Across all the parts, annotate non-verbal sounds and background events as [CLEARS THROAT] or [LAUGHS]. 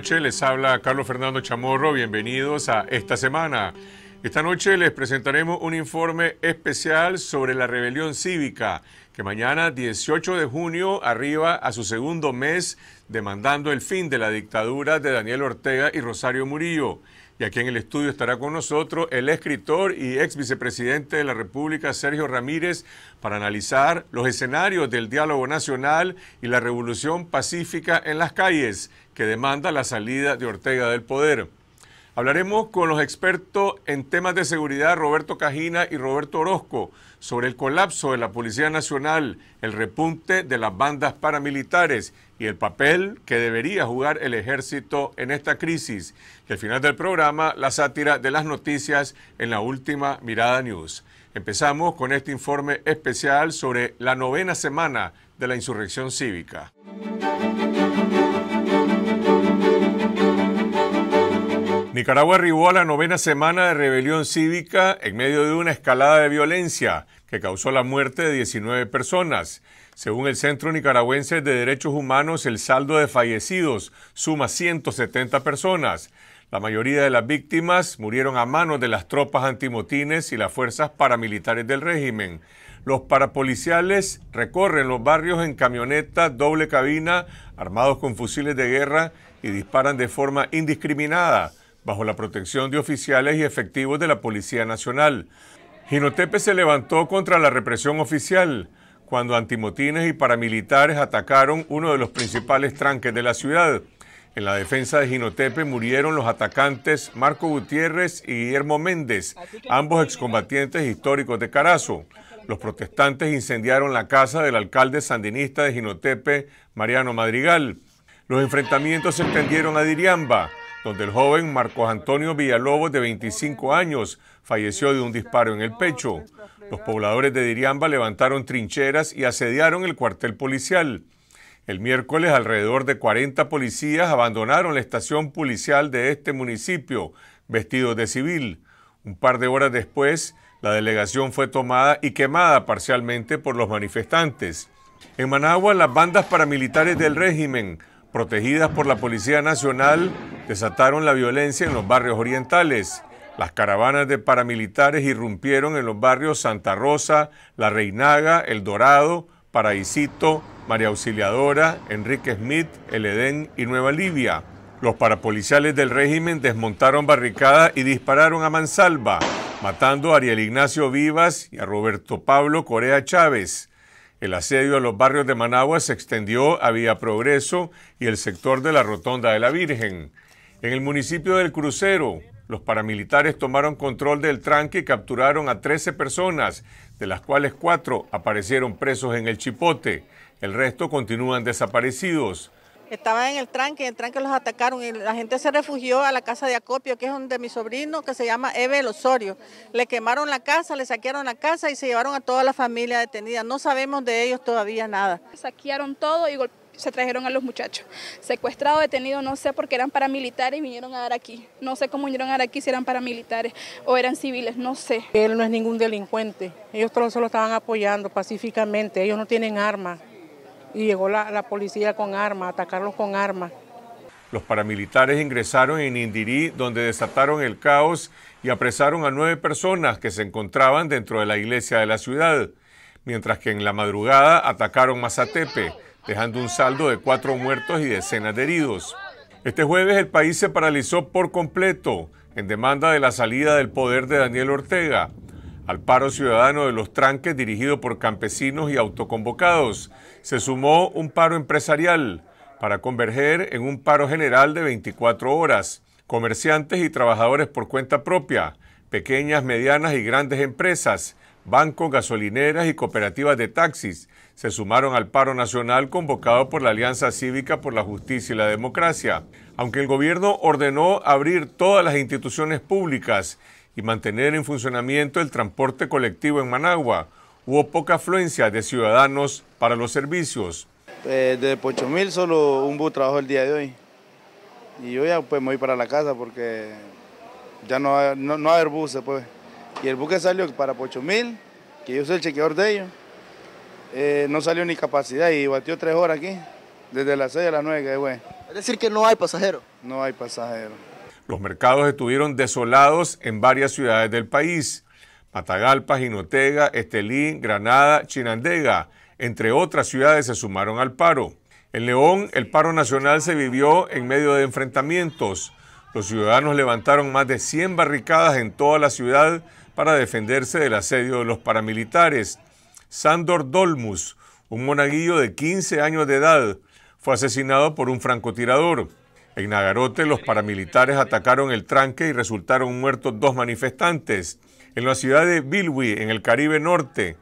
noche, les habla Carlos Fernando Chamorro, bienvenidos a esta semana. Esta noche les presentaremos un informe especial sobre la rebelión cívica, que mañana 18 de junio arriba a su segundo mes demandando el fin de la dictadura de Daniel Ortega y Rosario Murillo. Y aquí en el estudio estará con nosotros el escritor y ex vicepresidente de la República, Sergio Ramírez, para analizar los escenarios del diálogo nacional y la revolución pacífica en las calles que demanda la salida de Ortega del poder. Hablaremos con los expertos en temas de seguridad Roberto Cajina y Roberto Orozco sobre el colapso de la Policía Nacional, el repunte de las bandas paramilitares y el papel que debería jugar el ejército en esta crisis. Y al final del programa, la sátira de las noticias en la última Mirada News. Empezamos con este informe especial sobre la novena semana de la insurrección cívica. Nicaragua arribó a la novena semana de rebelión cívica en medio de una escalada de violencia que causó la muerte de 19 personas. Según el Centro Nicaragüense de Derechos Humanos, el saldo de fallecidos suma 170 personas. La mayoría de las víctimas murieron a manos de las tropas antimotines y las fuerzas paramilitares del régimen. Los parapoliciales recorren los barrios en camionetas doble cabina, armados con fusiles de guerra y disparan de forma indiscriminada, bajo la protección de oficiales y efectivos de la Policía Nacional. Ginotepe se levantó contra la represión oficial cuando antimotines y paramilitares atacaron uno de los principales tranques de la ciudad. En la defensa de Ginotepe murieron los atacantes Marco Gutiérrez y Guillermo Méndez, ambos excombatientes históricos de Carazo. Los protestantes incendiaron la casa del alcalde sandinista de Ginotepe, Mariano Madrigal. Los enfrentamientos se extendieron a Diriamba, donde el joven Marcos Antonio Villalobos, de 25 años, falleció de un disparo en el pecho. Los pobladores de Diriamba levantaron trincheras y asediaron el cuartel policial. El miércoles alrededor de 40 policías abandonaron la estación policial de este municipio, vestidos de civil. Un par de horas después, la delegación fue tomada y quemada parcialmente por los manifestantes. En Managua, las bandas paramilitares del régimen, protegidas por la Policía Nacional, desataron la violencia en los barrios orientales. Las caravanas de paramilitares irrumpieron en los barrios Santa Rosa, La Reinaga, El Dorado, Paraísito, María Auxiliadora, Enrique Smith, El Edén y Nueva Libia. Los parapoliciales del régimen desmontaron barricadas y dispararon a mansalva, matando a Ariel Ignacio Vivas y a Roberto Pablo Corea Chávez. El asedio a los barrios de Managua se extendió a Vía Progreso y el sector de la Rotonda de la Virgen. En el municipio del Crucero, los paramilitares tomaron control del tranque y capturaron a 13 personas, de las cuales 4 aparecieron presos en el Chipote. El resto continúan desaparecidos. Estaban en el tranque, en el tranque los atacaron y la gente se refugió a la casa de acopio, que es donde mi sobrino, que se llama el Osorio. Le quemaron la casa, le saquearon la casa y se llevaron a toda la familia detenida. No sabemos de ellos todavía nada. Saquearon todo y golpearon se trajeron a los muchachos. Secuestrado, detenido, no sé, porque eran paramilitares y vinieron a dar aquí. No sé cómo vinieron a dar aquí, si eran paramilitares o eran civiles, no sé. Él no es ningún delincuente, ellos solo estaban apoyando pacíficamente, ellos no tienen armas. Y llegó la, policía con armas, atacarlos con armas. Los paramilitares ingresaron en Indirí, donde desataron el caos y apresaron a nueve personas que se encontraban dentro de la iglesia de la ciudad, mientras que en la madrugada atacaron Mazatepe, dejando un saldo de cuatro muertos y decenas de heridos. Este jueves el país se paralizó por completo en demanda de la salida del poder de Daniel Ortega, al paro ciudadano de los tranques dirigido por campesinos y autoconvocados. Se sumó un paro empresarial para converger en un paro general de 24 horas. Comerciantes y trabajadores por cuenta propia, pequeñas, medianas y grandes empresas, bancos, gasolineras y cooperativas de taxis se sumaron al paro nacional convocado por la Alianza Cívica por la Justicia y la Democracia. Aunque el gobierno ordenó abrir todas las instituciones públicas y mantener en funcionamiento el transporte colectivo en Managua, hubo poca afluencia de ciudadanos para los servicios. Eh, desde mil solo un bus trabajó el día de hoy. Y yo ya pues me voy para la casa porque ya no, no, va a haber buses pues. Y el bus que salió para mil que yo soy el chequeador de ellos, eh, no salió ni capacidad y batió tres horas aquí, desde las 6 a las 9 Es decir que no hay pasajeros. No hay pasajeros. Los mercados estuvieron desolados en varias ciudades del país. Matagalpa, Jinotega, Estelín, Granada, Chinandega, entre otras ciudades se sumaron al paro. En León, el paro nacional se vivió en medio de enfrentamientos. Los ciudadanos levantaron más de 100 barricadas en toda la ciudad para defenderse del asedio de los paramilitares. Sandor Dolmus, un monaguillo de 15 años de edad, fue asesinado por un francotirador. En Nagarote, los paramilitares atacaron el tranque y resultaron muertos dos manifestantes. En la ciudad de Bilwi, en el Caribe Norte,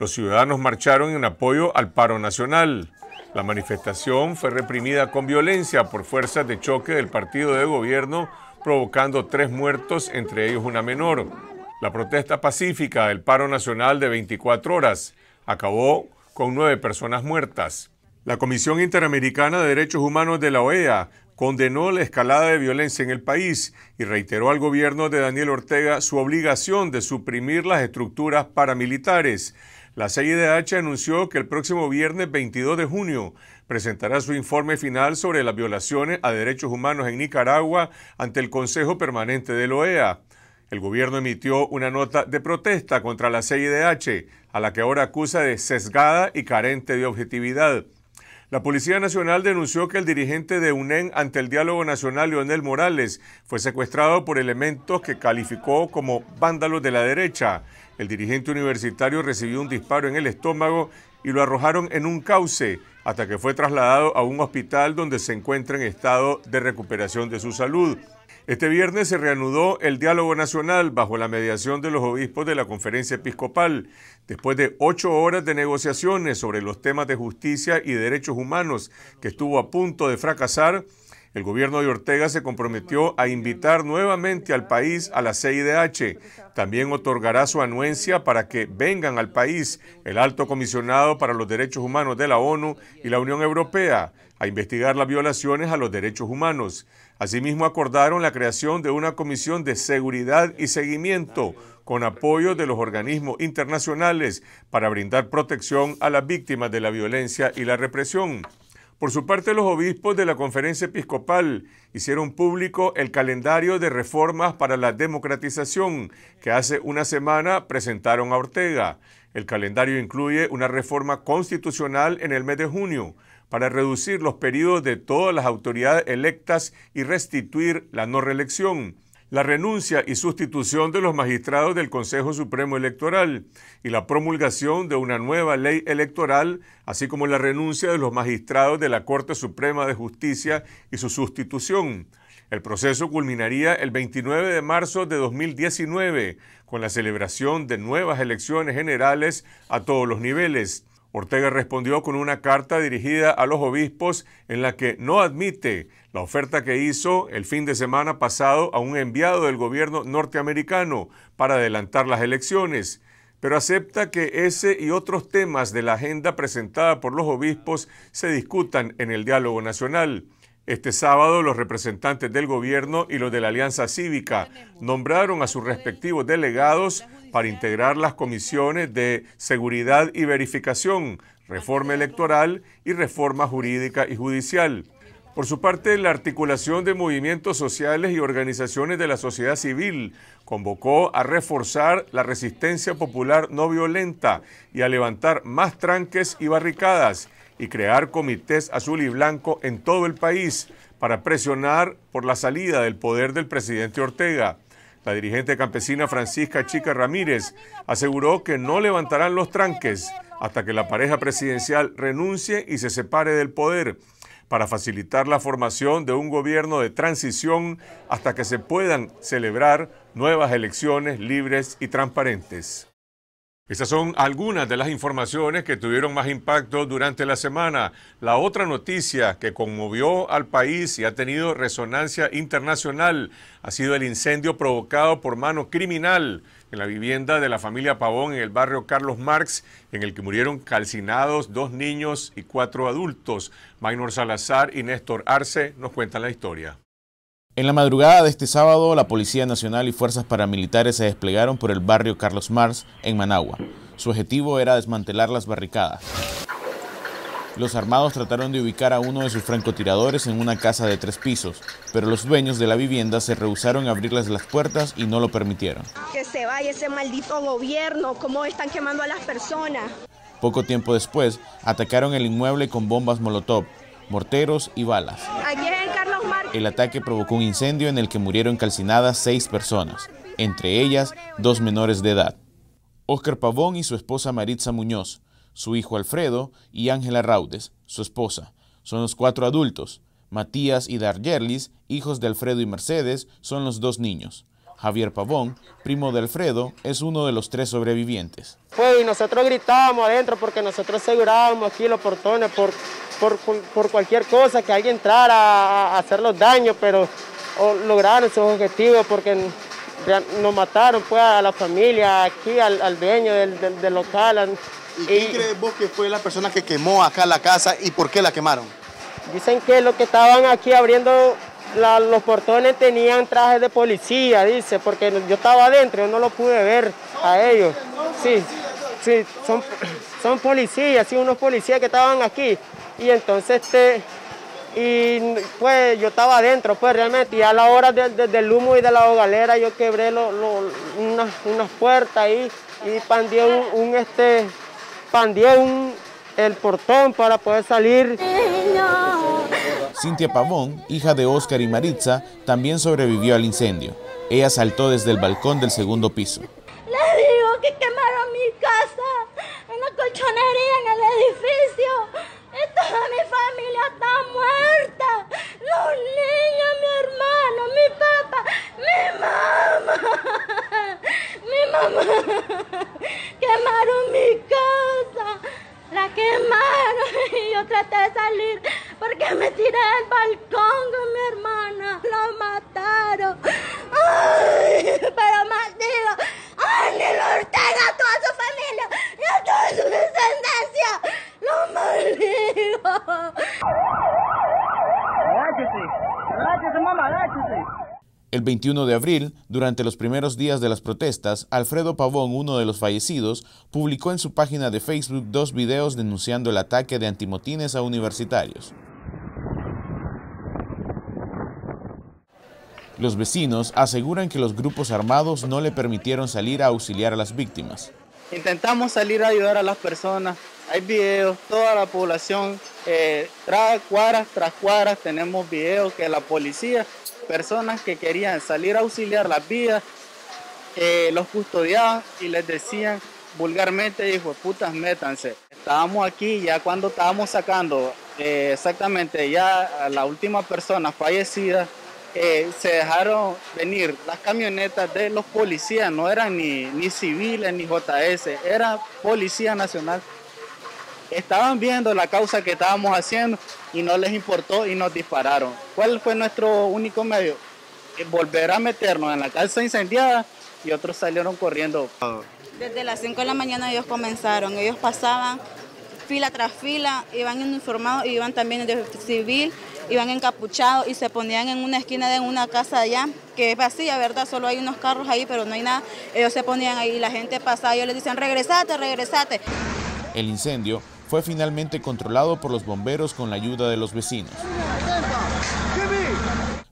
los ciudadanos marcharon en apoyo al paro nacional. La manifestación fue reprimida con violencia por fuerzas de choque del partido de gobierno, provocando tres muertos, entre ellos una menor. La protesta pacífica del paro nacional de 24 horas acabó con nueve personas muertas. La Comisión Interamericana de Derechos Humanos de la OEA condenó la escalada de violencia en el país y reiteró al gobierno de Daniel Ortega su obligación de suprimir las estructuras paramilitares. La CIDH anunció que el próximo viernes 22 de junio presentará su informe final sobre las violaciones a derechos humanos en Nicaragua ante el Consejo Permanente de la OEA el gobierno emitió una nota de protesta contra la CIDH, a la que ahora acusa de sesgada y carente de objetividad. La Policía Nacional denunció que el dirigente de UNEN ante el Diálogo Nacional, Leonel Morales, fue secuestrado por elementos que calificó como vándalos de la derecha. El dirigente universitario recibió un disparo en el estómago y lo arrojaron en un cauce hasta que fue trasladado a un hospital donde se encuentra en estado de recuperación de su salud. Este viernes se reanudó el diálogo nacional bajo la mediación de los obispos de la conferencia episcopal, después de ocho horas de negociaciones sobre los temas de justicia y derechos humanos que estuvo a punto de fracasar. El gobierno de Ortega se comprometió a invitar nuevamente al país a la CIDH. También otorgará su anuencia para que vengan al país el alto comisionado para los derechos humanos de la ONU y la Unión Europea a investigar las violaciones a los derechos humanos. Asimismo, acordaron la creación de una comisión de seguridad y seguimiento con apoyo de los organismos internacionales para brindar protección a las víctimas de la violencia y la represión. Por su parte, los obispos de la conferencia episcopal hicieron público el calendario de reformas para la democratización que hace una semana presentaron a Ortega. El calendario incluye una reforma constitucional en el mes de junio, para reducir los periodos de todas las autoridades electas y restituir la no reelección, la renuncia y sustitución de los magistrados del Consejo Supremo Electoral y la promulgación de una nueva ley electoral, así como la renuncia de los magistrados de la Corte Suprema de Justicia y su sustitución. El proceso culminaría el 29 de marzo de 2019 con la celebración de nuevas elecciones generales a todos los niveles. Ortega respondió con una carta dirigida a los obispos en la que no admite la oferta que hizo el fin de semana pasado a un enviado del gobierno norteamericano para adelantar las elecciones, pero acepta que ese y otros temas de la agenda presentada por los obispos se discutan en el diálogo nacional. Este sábado los representantes del gobierno y los de la Alianza Cívica nombraron a sus respectivos delegados para integrar las comisiones de seguridad y verificación, reforma electoral y reforma jurídica y judicial. Por su parte, la articulación de movimientos sociales y organizaciones de la sociedad civil convocó a reforzar la resistencia popular no violenta y a levantar más tranques y barricadas y crear comités azul y blanco en todo el país para presionar por la salida del poder del presidente Ortega. La dirigente campesina Francisca Chica Ramírez aseguró que no levantarán los tranques hasta que la pareja presidencial renuncie y se separe del poder para facilitar la formación de un gobierno de transición hasta que se puedan celebrar nuevas elecciones libres y transparentes. Estas son algunas de las informaciones que tuvieron más impacto durante la semana. La otra noticia que conmovió al país y ha tenido resonancia internacional ha sido el incendio provocado por mano criminal en la vivienda de la familia Pavón en el barrio Carlos Marx, en el que murieron calcinados dos niños y cuatro adultos. Maynor Salazar y Néstor Arce nos cuentan la historia. En la madrugada de este sábado, la Policía Nacional y fuerzas paramilitares se desplegaron por el barrio Carlos Mars en Managua. Su objetivo era desmantelar las barricadas. Los armados trataron de ubicar a uno de sus francotiradores en una casa de tres pisos, pero los dueños de la vivienda se rehusaron a abrirles las puertas y no lo permitieron. Que se vaya ese maldito gobierno, cómo están quemando a las personas. Poco tiempo después, atacaron el inmueble con bombas Molotov, morteros y balas. El ataque provocó un incendio en el que murieron calcinadas seis personas, entre ellas dos menores de edad. Óscar Pavón y su esposa Maritza Muñoz, su hijo Alfredo y Ángela Raudes, su esposa. Son los cuatro adultos. Matías y Dargerlis, hijos de Alfredo y Mercedes, son los dos niños. Javier Pavón, primo de Alfredo, es uno de los tres sobrevivientes. Pues y nosotros gritábamos adentro porque nosotros asegurábamos aquí los portones por, por, por cualquier cosa, que alguien entrara a, hacer los daños, pero lograron sus objetivos porque nos mataron fue pues, a la familia, aquí al, dueño del, del, local. ¿Y, ¿Y quién crees vos que fue la persona que quemó acá la casa y por qué la quemaron? Dicen que lo que estaban aquí abriendo los portones tenían trajes de policía, dice, porque yo estaba adentro, yo no lo pude ver a ellos. Sí, sí, son, [CLEARS THROAT] son policías, sí, unos policías que estaban aquí. Y entonces, este, y pues yo estaba adentro, pues realmente, y a la hora del humo y de la hogalera yo quebré lo, unas, puertas ahí y pandió un, este, un, el portón para poder salir. Cintia Pavón, hija de Óscar y Maritza, también sobrevivió al incendio. Ella saltó desde el balcón del segundo piso. les digo que quemaron mi casa, una colchonería en el edificio. Y toda mi familia está muerta. Los niños, mi hermano, mi papá, mi mamá. [LAUGHS] Mi mamá. Quemaron mi quemaron [LAUGHS] y yo traté de salir porque me tiré del balcón con mi hermana. Lo mataron. Ay, pero maldigo, lo Ortega, toda su familia y a toda su descendencia. Lo maldigo. El 21 de abril, durante los primeros días de las protestas, Alfredo Pavón, uno de los fallecidos, publicó en su página de Facebook dos videos denunciando el ataque de antimotines a universitarios. Los vecinos aseguran que los grupos armados no le permitieron salir a auxiliar a las víctimas. Intentamos salir a ayudar a las personas, hay videos, toda la población, eh, tras cuadras tras cuadras tenemos videos que la policía personas que querían salir a auxiliar las vidas los custodiaban y les decían vulgarmente, dijo, putas, métanse. Estábamos aquí, ya cuando estábamos sacando eh, exactamente ya la última persona fallecida, eh, se dejaron venir las camionetas de los policías, no eran ni, ni civiles ni JS, era Policía Nacional estaban viendo la causa que estábamos haciendo y no les importó y nos dispararon. ¿Cuál fue nuestro único medio? Eh, volver a meternos en la casa incendiada y otros salieron corriendo. Desde las 5 de la mañana ellos comenzaron, ellos pasaban fila tras fila, iban uniformados, iban también el civil, iban encapuchados y se ponían en una esquina de una casa allá, que es vacía, ¿verdad? Solo hay unos carros ahí, pero no hay nada. Ellos se ponían ahí la gente pasaba, ellos les decían, regresate, regresate. El incendio fue finalmente controlado por los bomberos con la ayuda de los vecinos.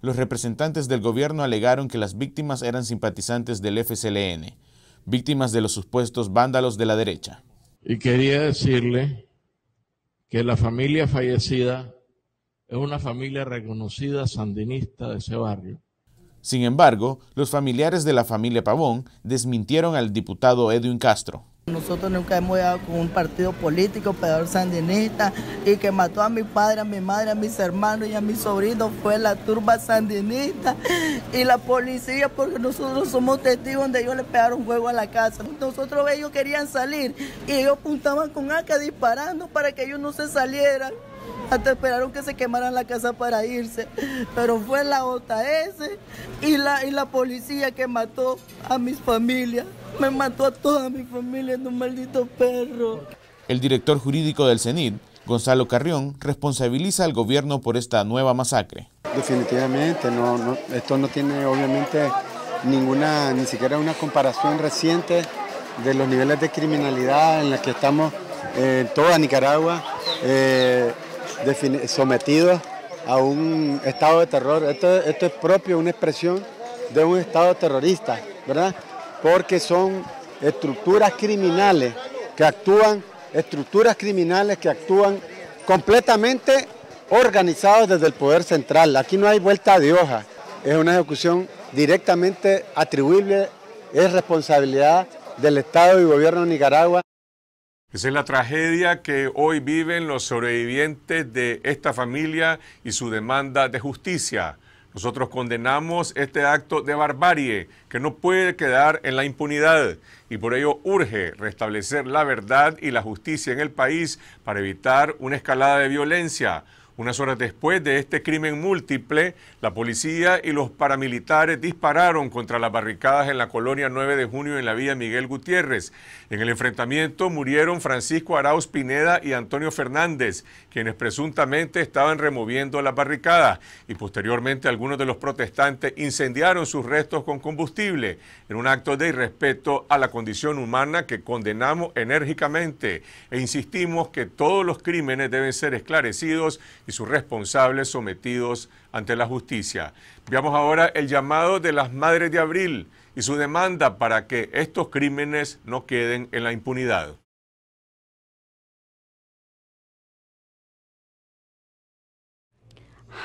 Los representantes del gobierno alegaron que las víctimas eran simpatizantes del FCLN, víctimas de los supuestos vándalos de la derecha. Y quería decirle que la familia fallecida es una familia reconocida sandinista de ese barrio. Sin embargo, los familiares de la familia Pavón desmintieron al diputado Edwin Castro. Nosotros nunca hemos llegado con un partido político, peor sandinista, y que mató a mi padre, a mi madre, a mis hermanos y a mis sobrinos fue la turba sandinista y la policía, porque nosotros somos testigos donde ellos le pegaron fuego a la casa. Nosotros ellos querían salir y ellos apuntaban con AK disparando para que ellos no se salieran. Hasta esperaron que se quemaran la casa para irse. Pero fue la OTS y la, y la policía que mató a mis familias. Me mató a toda mi familia en un maldito perro. El director jurídico del CENID, Gonzalo Carrión, responsabiliza al gobierno por esta nueva masacre. Definitivamente, no, esto no tiene obviamente ninguna, ni siquiera una comparación reciente de los niveles de criminalidad en los que estamos en eh, toda Nicaragua eh, sometidos a un estado de terror. Esto, esto es propio, una expresión de un estado terrorista, ¿verdad? porque son estructuras criminales que actúan, estructuras criminales que actúan completamente organizados desde el poder central. Aquí no hay vuelta de hoja, es una ejecución directamente atribuible, es responsabilidad del Estado y gobierno de Nicaragua. Esa es la tragedia que hoy viven los sobrevivientes de esta familia y su demanda de justicia. Nosotros condenamos este acto de barbarie que no puede quedar en la impunidad y por ello urge restablecer la verdad y la justicia en el país para evitar una escalada de violencia, unas horas después de este crimen múltiple, la policía y los paramilitares dispararon contra las barricadas en la colonia 9 de junio en la vía Miguel Gutiérrez. En el enfrentamiento murieron Francisco Arauz Pineda y Antonio Fernández, quienes presuntamente estaban removiendo las barricadas y posteriormente algunos de los protestantes incendiaron sus restos con combustible en un acto de irrespeto a la condición humana que condenamos enérgicamente e insistimos que todos los crímenes deben ser esclarecidos y sus responsables sometidos ante la justicia. Veamos ahora el llamado de las Madres de Abril y su demanda para que estos crímenes no queden en la impunidad.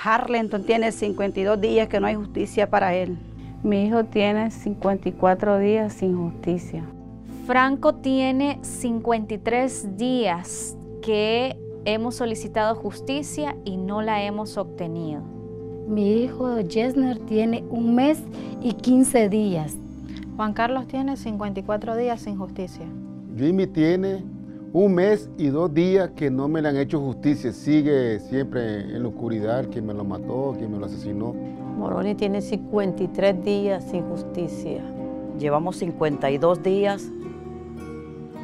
Harlington tiene 52 días que no hay justicia para él. Mi hijo tiene 54 días sin justicia. Franco tiene 53 días que Hemos solicitado justicia y no la hemos obtenido. Mi hijo Jesner tiene un mes y 15 días. Juan Carlos tiene 54 días sin justicia. Jimmy tiene un mes y dos días que no me le han hecho justicia. Sigue siempre en la oscuridad quien me lo mató, quien me lo asesinó. Moroni tiene 53 días sin justicia. Llevamos 52 días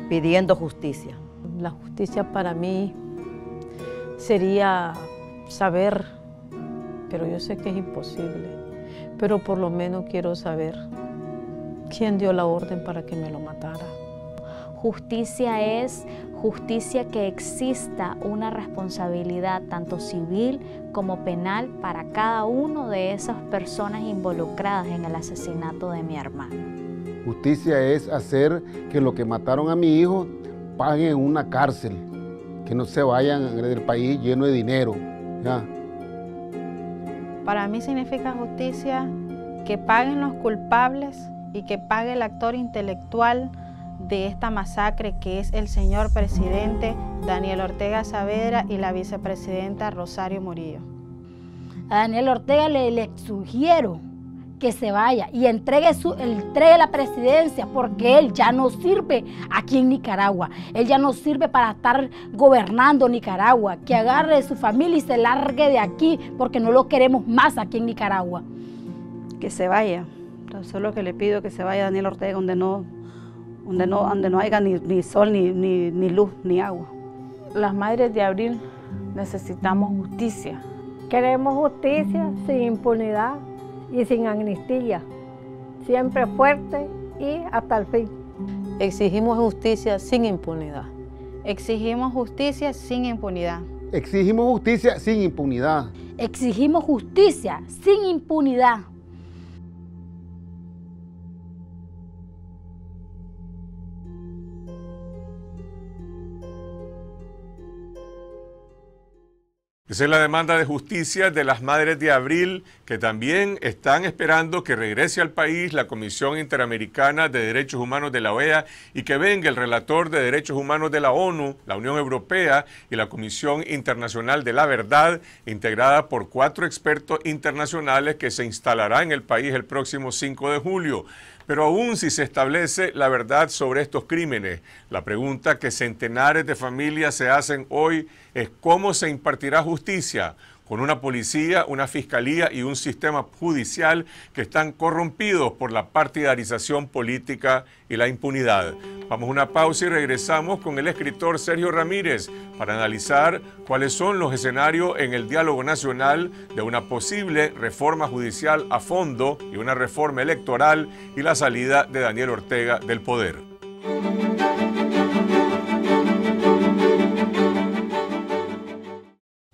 pidiendo justicia. La justicia para mí sería saber, pero yo sé que es imposible, pero por lo menos quiero saber quién dio la orden para que me lo matara. Justicia es justicia que exista una responsabilidad tanto civil como penal para cada una de esas personas involucradas en el asesinato de mi hermano. Justicia es hacer que lo que mataron a mi hijo paguen una cárcel que no se vayan del país lleno de dinero. Para mí significa justicia que paguen los culpables y que pague el actor intelectual de esta masacre que es el señor presidente Daniel Ortega Saavedra y la vicepresidenta Rosario Murillo. A Daniel Ortega le sugiero que se vaya y entregue, su, entregue la presidencia porque él ya no sirve aquí en Nicaragua. Él ya no sirve para estar gobernando Nicaragua. Que agarre su familia y se largue de aquí porque no lo queremos más aquí en Nicaragua. Que se vaya. Solo que le pido que se vaya Daniel Ortega donde no, donde no, donde no haya ni, sol, ni, ni, ni luz, ni agua. Las madres de abril necesitamos justicia. Queremos justicia sin impunidad y sin amnistía, siempre fuerte y hasta el fin. Exigimos justicia sin impunidad. Exigimos justicia sin impunidad. Exigimos justicia sin impunidad. Exigimos justicia sin impunidad. Esa es la demanda de justicia de las madres de abril, que también están esperando que regrese al país la Comisión Interamericana de Derechos Humanos de la OEA y que venga el relator de Derechos Humanos de la ONU, la Unión Europea y la Comisión Internacional de la Verdad, integrada por cuatro expertos internacionales que se instalará en el país el próximo 5 de julio. Pero aún si se establece la verdad sobre estos crímenes, la pregunta que centenares de familias se hacen hoy es cómo se impartirá justicia, con una policía, una fiscalía y un sistema judicial que están corrompidos por la partidarización política y la impunidad. Vamos a una pausa y regresamos con el escritor Sergio Ramírez para analizar cuáles son los escenarios en el diálogo nacional de una posible reforma judicial a fondo y una reforma electoral y la salida de Daniel Ortega del poder.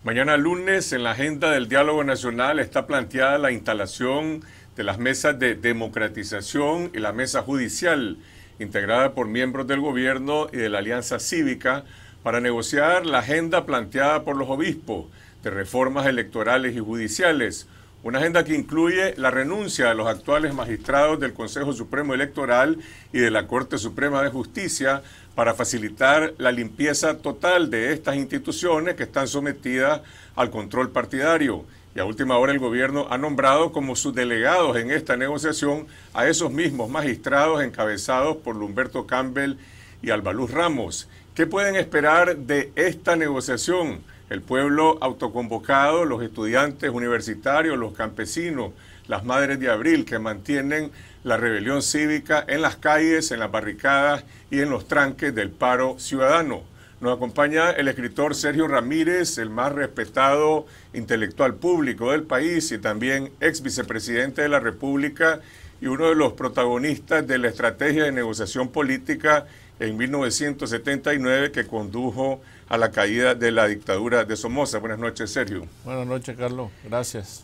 Mañana lunes en la agenda del diálogo nacional está planteada la instalación de las mesas de democratización y la mesa judicial, integrada por miembros del gobierno y de la Alianza Cívica, para negociar la agenda planteada por los obispos de reformas electorales y judiciales, una agenda que incluye la renuncia de los actuales magistrados del Consejo Supremo Electoral y de la Corte Suprema de Justicia para facilitar la limpieza total de estas instituciones que están sometidas al control partidario. Y a última hora el gobierno ha nombrado como sus delegados en esta negociación a esos mismos magistrados encabezados por Humberto Campbell y Albaluz Ramos. ¿Qué pueden esperar de esta negociación? El pueblo autoconvocado, los estudiantes universitarios, los campesinos, las madres de abril que mantienen la rebelión cívica en las calles, en las barricadas y en los tranques del paro ciudadano. Nos acompaña el escritor Sergio Ramírez, el más respetado intelectual público del país y también ex vicepresidente de la República y uno de los protagonistas de la estrategia de negociación política en 1979 que condujo a la caída de la dictadura de Somoza. Buenas noches, Sergio. Buenas noches, Carlos. Gracias.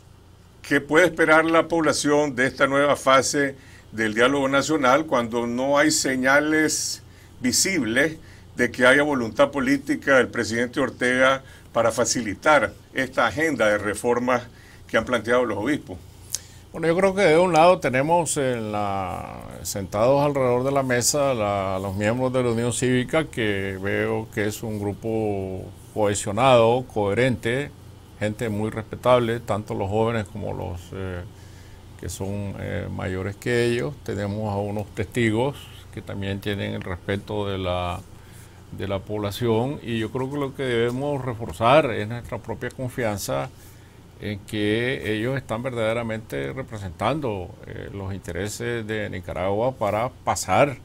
¿Qué puede esperar la población de esta nueva fase? del diálogo nacional cuando no hay señales visibles de que haya voluntad política del presidente Ortega para facilitar esta agenda de reformas que han planteado los obispos. Bueno, yo creo que de un lado tenemos en la, sentados alrededor de la mesa a los miembros de la Unión Cívica, que veo que es un grupo cohesionado, coherente, gente muy respetable, tanto los jóvenes como los... Eh, que son eh, mayores que ellos. Tenemos a unos testigos que también tienen el respeto de la, de la población y yo creo que lo que debemos reforzar es nuestra propia confianza en que ellos están verdaderamente representando eh, los intereses de Nicaragua para pasar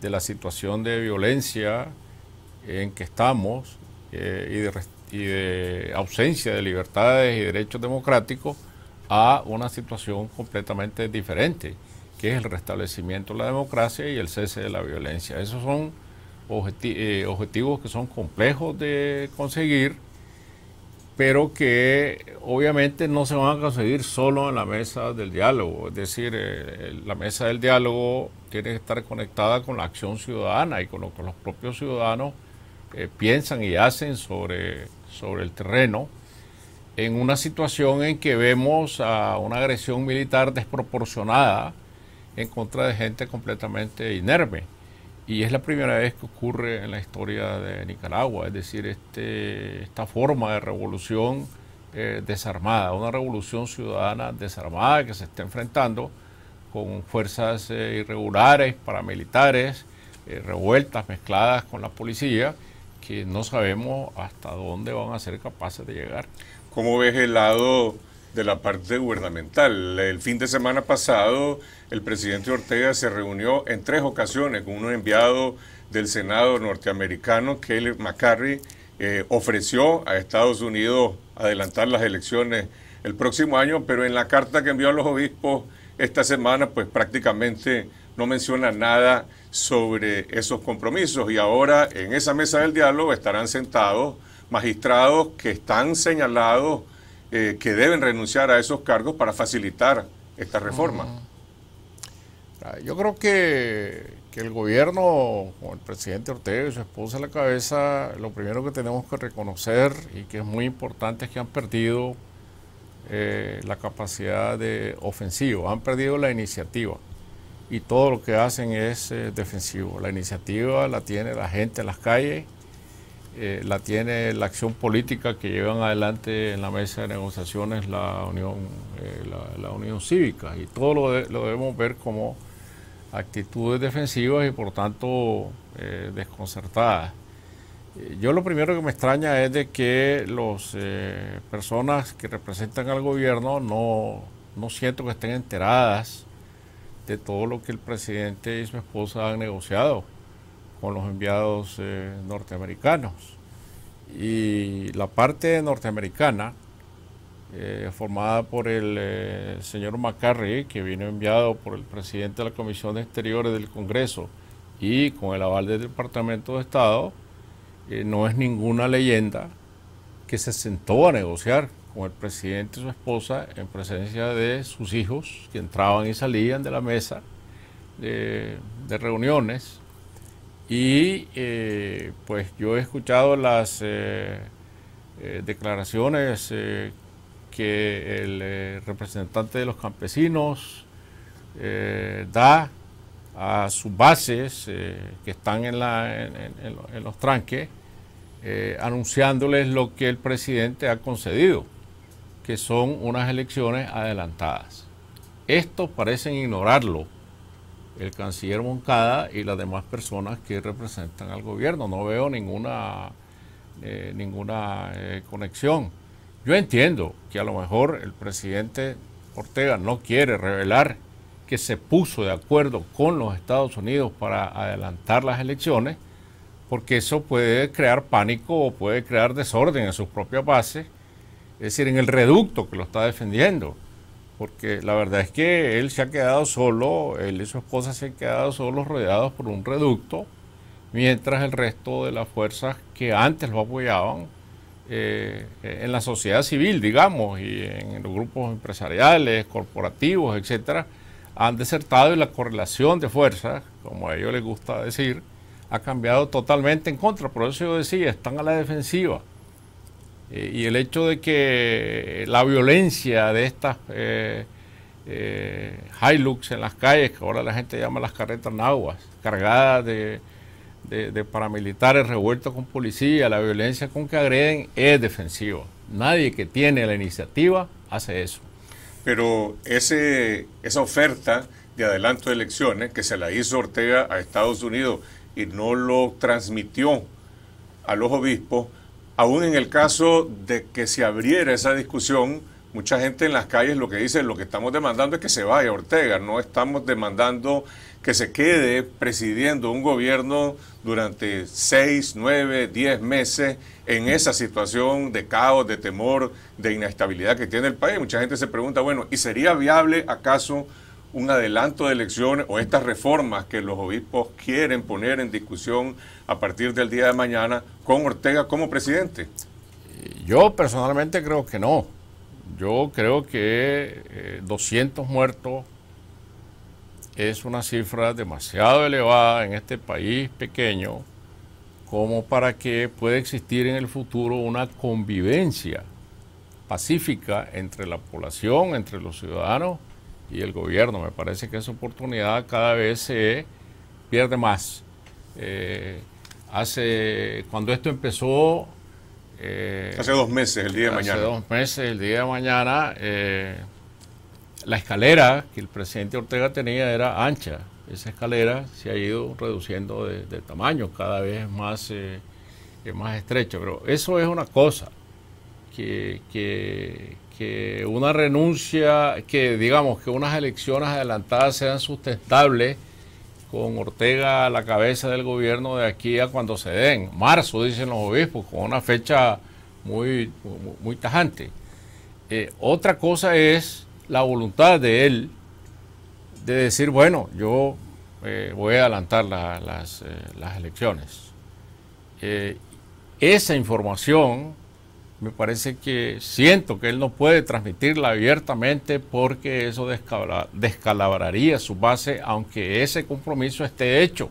de la situación de violencia en que estamos eh, y de ausencia de libertades y derechos democráticos a una situación completamente diferente, que es el restablecimiento de la democracia y el cese de la violencia. Esos son eh, objetivos que son complejos de conseguir, pero que obviamente no se van a conseguir solo en la mesa del diálogo. Es decir, eh, eh, la mesa del diálogo tiene que estar conectada con la acción ciudadana y con lo que los propios ciudadanos piensan y hacen sobre, sobre el terreno en una situación en que vemos a una agresión militar desproporcionada en contra de gente completamente inerme. Y es la primera vez que ocurre en la historia de Nicaragua, es decir, este, esta forma de revolución eh, desarmada, una revolución ciudadana desarmada que se está enfrentando con fuerzas eh, irregulares, paramilitares, eh, revueltas mezcladas con la policía, que no sabemos hasta dónde van a ser capaces de llegar. ¿Cómo ves el lado de la parte gubernamental? El fin de semana pasado, el presidente Ortega se reunió en tres ocasiones con un enviado del Senado norteamericano, Kelly McCarry, eh, ofreció a Estados Unidos adelantar las elecciones el próximo año, pero en la carta que envió a los obispos esta semana, pues prácticamente no menciona nada sobre esos compromisos. Y ahora en esa mesa del diálogo estarán sentados magistrados que están señalados eh, que deben renunciar a esos cargos para facilitar esta reforma. Ah, yo creo que, el gobierno, con el presidente Ortega y su esposa en la cabeza, lo primero que tenemos que reconocer y que es muy importante es que han perdido eh, la capacidad de ofensivo, han perdido la iniciativa y todo lo que hacen es eh, defensivo. La iniciativa la tiene la gente en las calles eh, la tiene la acción política que llevan adelante en la mesa de negociaciones la Unión, eh, la, Unión Cívica. Y todo lo, debemos ver como actitudes defensivas y por tanto eh, desconcertadas. Yo lo primero que me extraña es de que las personas que representan al gobierno no, no siento que estén enteradas de todo lo que el presidente y su esposa han negociado con los enviados eh, norteamericanos. Y la parte norteamericana, eh, formada por el eh, señor Macarrey, que vino enviado por el presidente de la Comisión de Exteriores del Congreso y con el aval del Departamento de Estado, no es ninguna leyenda que se sentó a negociar con el presidente y su esposa en presencia de sus hijos que entraban y salían de la mesa de reuniones y eh, pues yo he escuchado las eh, eh, declaraciones que el representante de los campesinos da a sus bases que están en, en los tranques, anunciándoles lo que el presidente ha concedido, que son unas elecciones adelantadas. Estos parecen ignorarlo el canciller Moncada y las demás personas que representan al gobierno. No veo ninguna, eh, ninguna eh, conexión. Yo entiendo que a lo mejor el presidente Ortega no quiere revelar que se puso de acuerdo con los Estados Unidos para adelantar las elecciones, porque eso puede crear pánico o puede crear desorden en sus propias bases, es decir, en el reducto que lo está defendiendo porque la verdad es que él se ha quedado solo, él y su esposa se han quedado solos rodeados por un reducto, mientras el resto de las fuerzas que antes lo apoyaban eh, en la sociedad civil, digamos, y en los grupos empresariales, corporativos, etcétera, han desertado y la correlación de fuerzas, como a ellos les gusta decir, ha cambiado totalmente en contra. Por eso yo decía, están a la defensiva. Eh, y el hecho de que la violencia de estas eh, eh, Hilux en las calles, que ahora la gente llama las carretas nahuas, cargadas de, de, paramilitares revueltos con policía, la violencia con que agreden es defensiva. Nadie que tiene la iniciativa hace eso. Pero ese, esa oferta de adelanto de elecciones que se la hizo Ortega a Estados Unidos y no lo transmitió a los obispos, aún en el caso de que se abriera esa discusión, mucha gente en las calles lo que dice, lo que estamos demandando es que se vaya Ortega, no estamos demandando que se quede presidiendo un gobierno durante seis, nueve, diez meses en esa situación de caos, de temor, de inestabilidad que tiene el país. Mucha gente se pregunta, bueno, ¿y sería viable acaso un adelanto de elecciones o estas reformas que los obispos quieren poner en discusión a partir del día de mañana con Ortega como presidente? Eh, yo personalmente creo que no. Yo creo que 200 eh, muertos es una cifra demasiado elevada en este país pequeño como para que pueda existir en el futuro una convivencia pacífica entre la población, entre los ciudadanos y el gobierno. Me parece que esa oportunidad cada vez se pierde más. Eh, hace cuando esto empezó eh, hace dos meses el día de mañana hace dos meses el día de mañana eh, la escalera que el presidente Ortega tenía era ancha esa escalera se ha ido reduciendo de, tamaño cada vez más es más estrecha. pero eso es una cosa que que una renuncia, que digamos que unas elecciones adelantadas sean sustentables con Ortega a la cabeza del gobierno de aquí a cuando se den, marzo, dicen los obispos, con una fecha muy, muy, tajante. Eh, otra cosa es la voluntad de él de decir, bueno, yo eh, voy a adelantar las, eh, las, elecciones. esa información me parece que siento que él no puede transmitirla abiertamente porque eso descalabraría su base, aunque ese compromiso esté hecho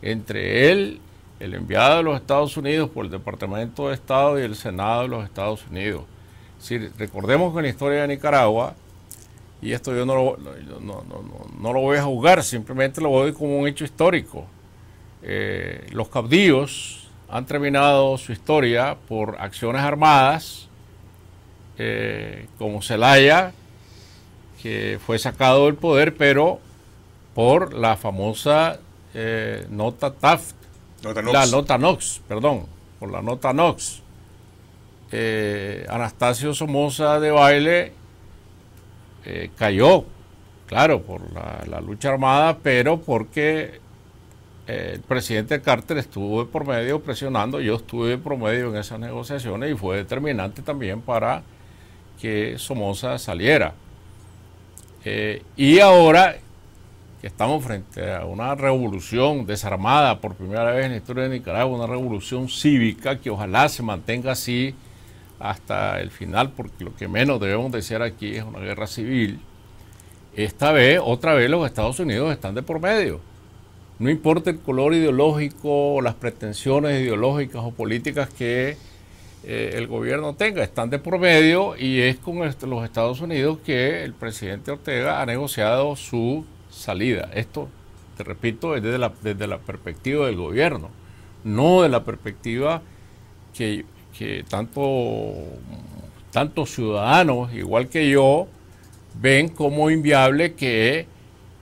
entre él, el enviado de los Estados Unidos por el Departamento de Estado y el Senado de los Estados Unidos. Si recordemos que la historia de Nicaragua, y esto yo no lo, no, no, lo voy a jugar, simplemente lo voy como un hecho histórico. Eh, los caudillos han terminado su historia por acciones armadas, eh, como Zelaya, que fue sacado del poder, pero por la famosa eh, nota Taft, nota la nota NOX, perdón, por la nota NOX. Eh, Anastasio Somoza de Baile cayó, claro, por la lucha armada, pero porque el presidente Carter estuvo por medio presionando, yo estuve por medio en esas negociaciones y fue determinante también para que Somoza saliera. Eh, y ahora que estamos frente a una revolución desarmada por primera vez en la historia de Nicaragua, una revolución cívica que ojalá se mantenga así hasta el final, porque lo que menos debemos decir aquí es una guerra civil. Esta vez, otra vez, los Estados Unidos están de por medio no importa el color ideológico o las pretensiones ideológicas o políticas que eh, el gobierno tenga, están de promedio y es con los Estados Unidos que el presidente Ortega ha negociado su salida. Esto, te repito, es desde la, desde la perspectiva del gobierno, no de la perspectiva que, tanto, tantos ciudadanos, igual que yo, ven como inviable que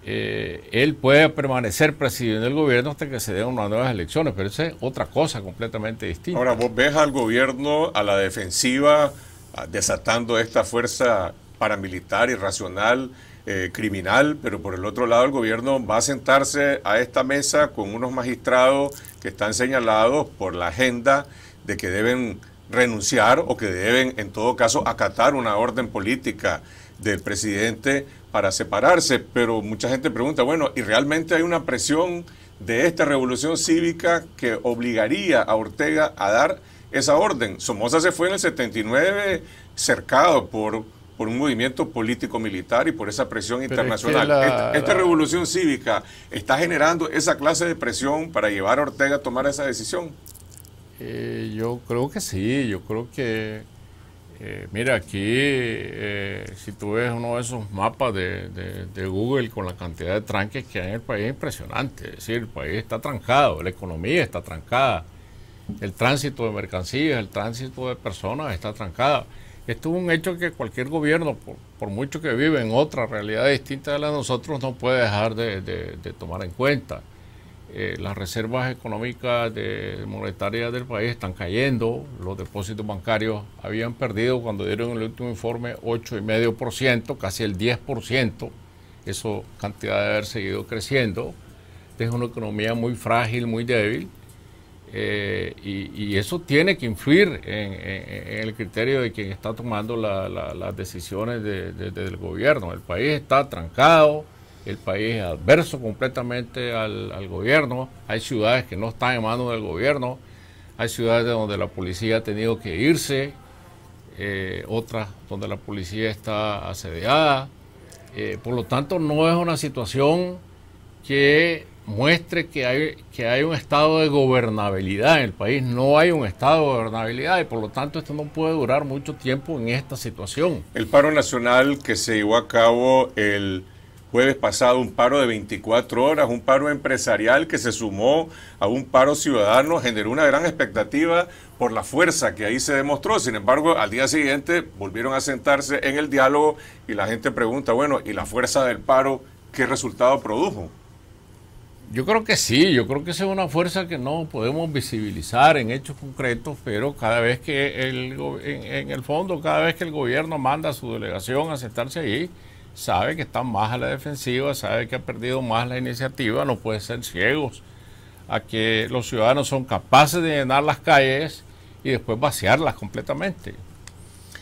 eh, él puede permanecer presidente del gobierno hasta que se den unas nuevas elecciones, pero esa es otra cosa completamente distinta. Ahora, vos ves al gobierno a la defensiva ah, desatando esta fuerza paramilitar, irracional, eh, criminal, pero por el otro lado el gobierno va a sentarse a esta mesa con unos magistrados que están señalados por la agenda de que deben renunciar o que deben en todo caso acatar una orden política del presidente para separarse, pero mucha gente pregunta, bueno, ¿y realmente hay una presión de esta revolución cívica que obligaría a Ortega a dar esa orden? Somoza se fue en el 79 cercado por, por un movimiento político-militar y por esa presión internacional. Este, esta, revolución cívica está generando esa clase de presión para llevar a Ortega a tomar esa decisión. Eh, yo creo que sí, yo creo que eh, mira, aquí, eh, si tú ves uno de esos mapas de, Google con la cantidad de tranques que hay en el país, es impresionante. Es decir, el país está trancado, la economía está trancada, el tránsito de mercancías, el tránsito de personas está trancado. Esto es un hecho que cualquier gobierno, por, mucho que vive en otra realidad distinta de la de nosotros, no puede dejar de tomar en cuenta. Eh, las reservas económicas monetarias del país están cayendo, los depósitos bancarios habían perdido cuando dieron el último informe 8,5%, casi el 10%, Esa cantidad de haber seguido creciendo, es una economía muy frágil, muy débil, eh, y, eso tiene que influir en, el criterio de quien está tomando las decisiones del gobierno. El país está trancado, el país es adverso completamente al, gobierno, hay ciudades que no están en manos del gobierno, hay ciudades donde la policía ha tenido que irse, eh, otras donde la policía está asediada, eh, por lo tanto no es una situación que muestre que hay, que hay un estado de gobernabilidad en el país, no hay un estado de gobernabilidad y por lo tanto esto no puede durar mucho tiempo en esta situación. El paro nacional que se llevó a cabo el jueves pasado un paro de 24 horas, un paro empresarial que se sumó a un paro ciudadano, generó una gran expectativa por la fuerza que ahí se demostró. Sin embargo, al día siguiente volvieron a sentarse en el diálogo y la gente pregunta, bueno, ¿y la fuerza del paro qué resultado produjo? Yo creo que sí, yo creo que esa es una fuerza que no podemos visibilizar en hechos concretos, pero cada vez que el, en, en el fondo, cada vez que el gobierno manda a su delegación a sentarse ahí, sabe que está más a la defensiva, sabe que ha perdido más la iniciativa, no puede ser ciegos a que los ciudadanos son capaces de llenar las calles y después vaciarlas completamente.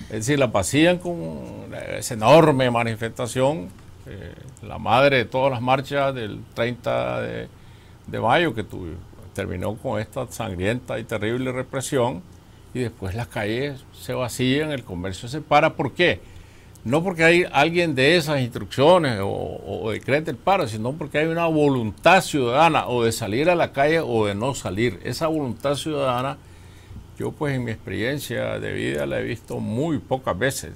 Es decir, las vacían con esa enorme manifestación, eh, la madre de todas las marchas del 30 de, mayo que terminó con esta sangrienta y terrible represión y después las calles se vacían, el comercio se para. ¿Por qué? no porque hay alguien de esas instrucciones o, o decrete el paro, sino porque hay una voluntad ciudadana o de salir a la calle o de no salir. Esa voluntad ciudadana, yo pues en mi experiencia de vida la he visto muy pocas veces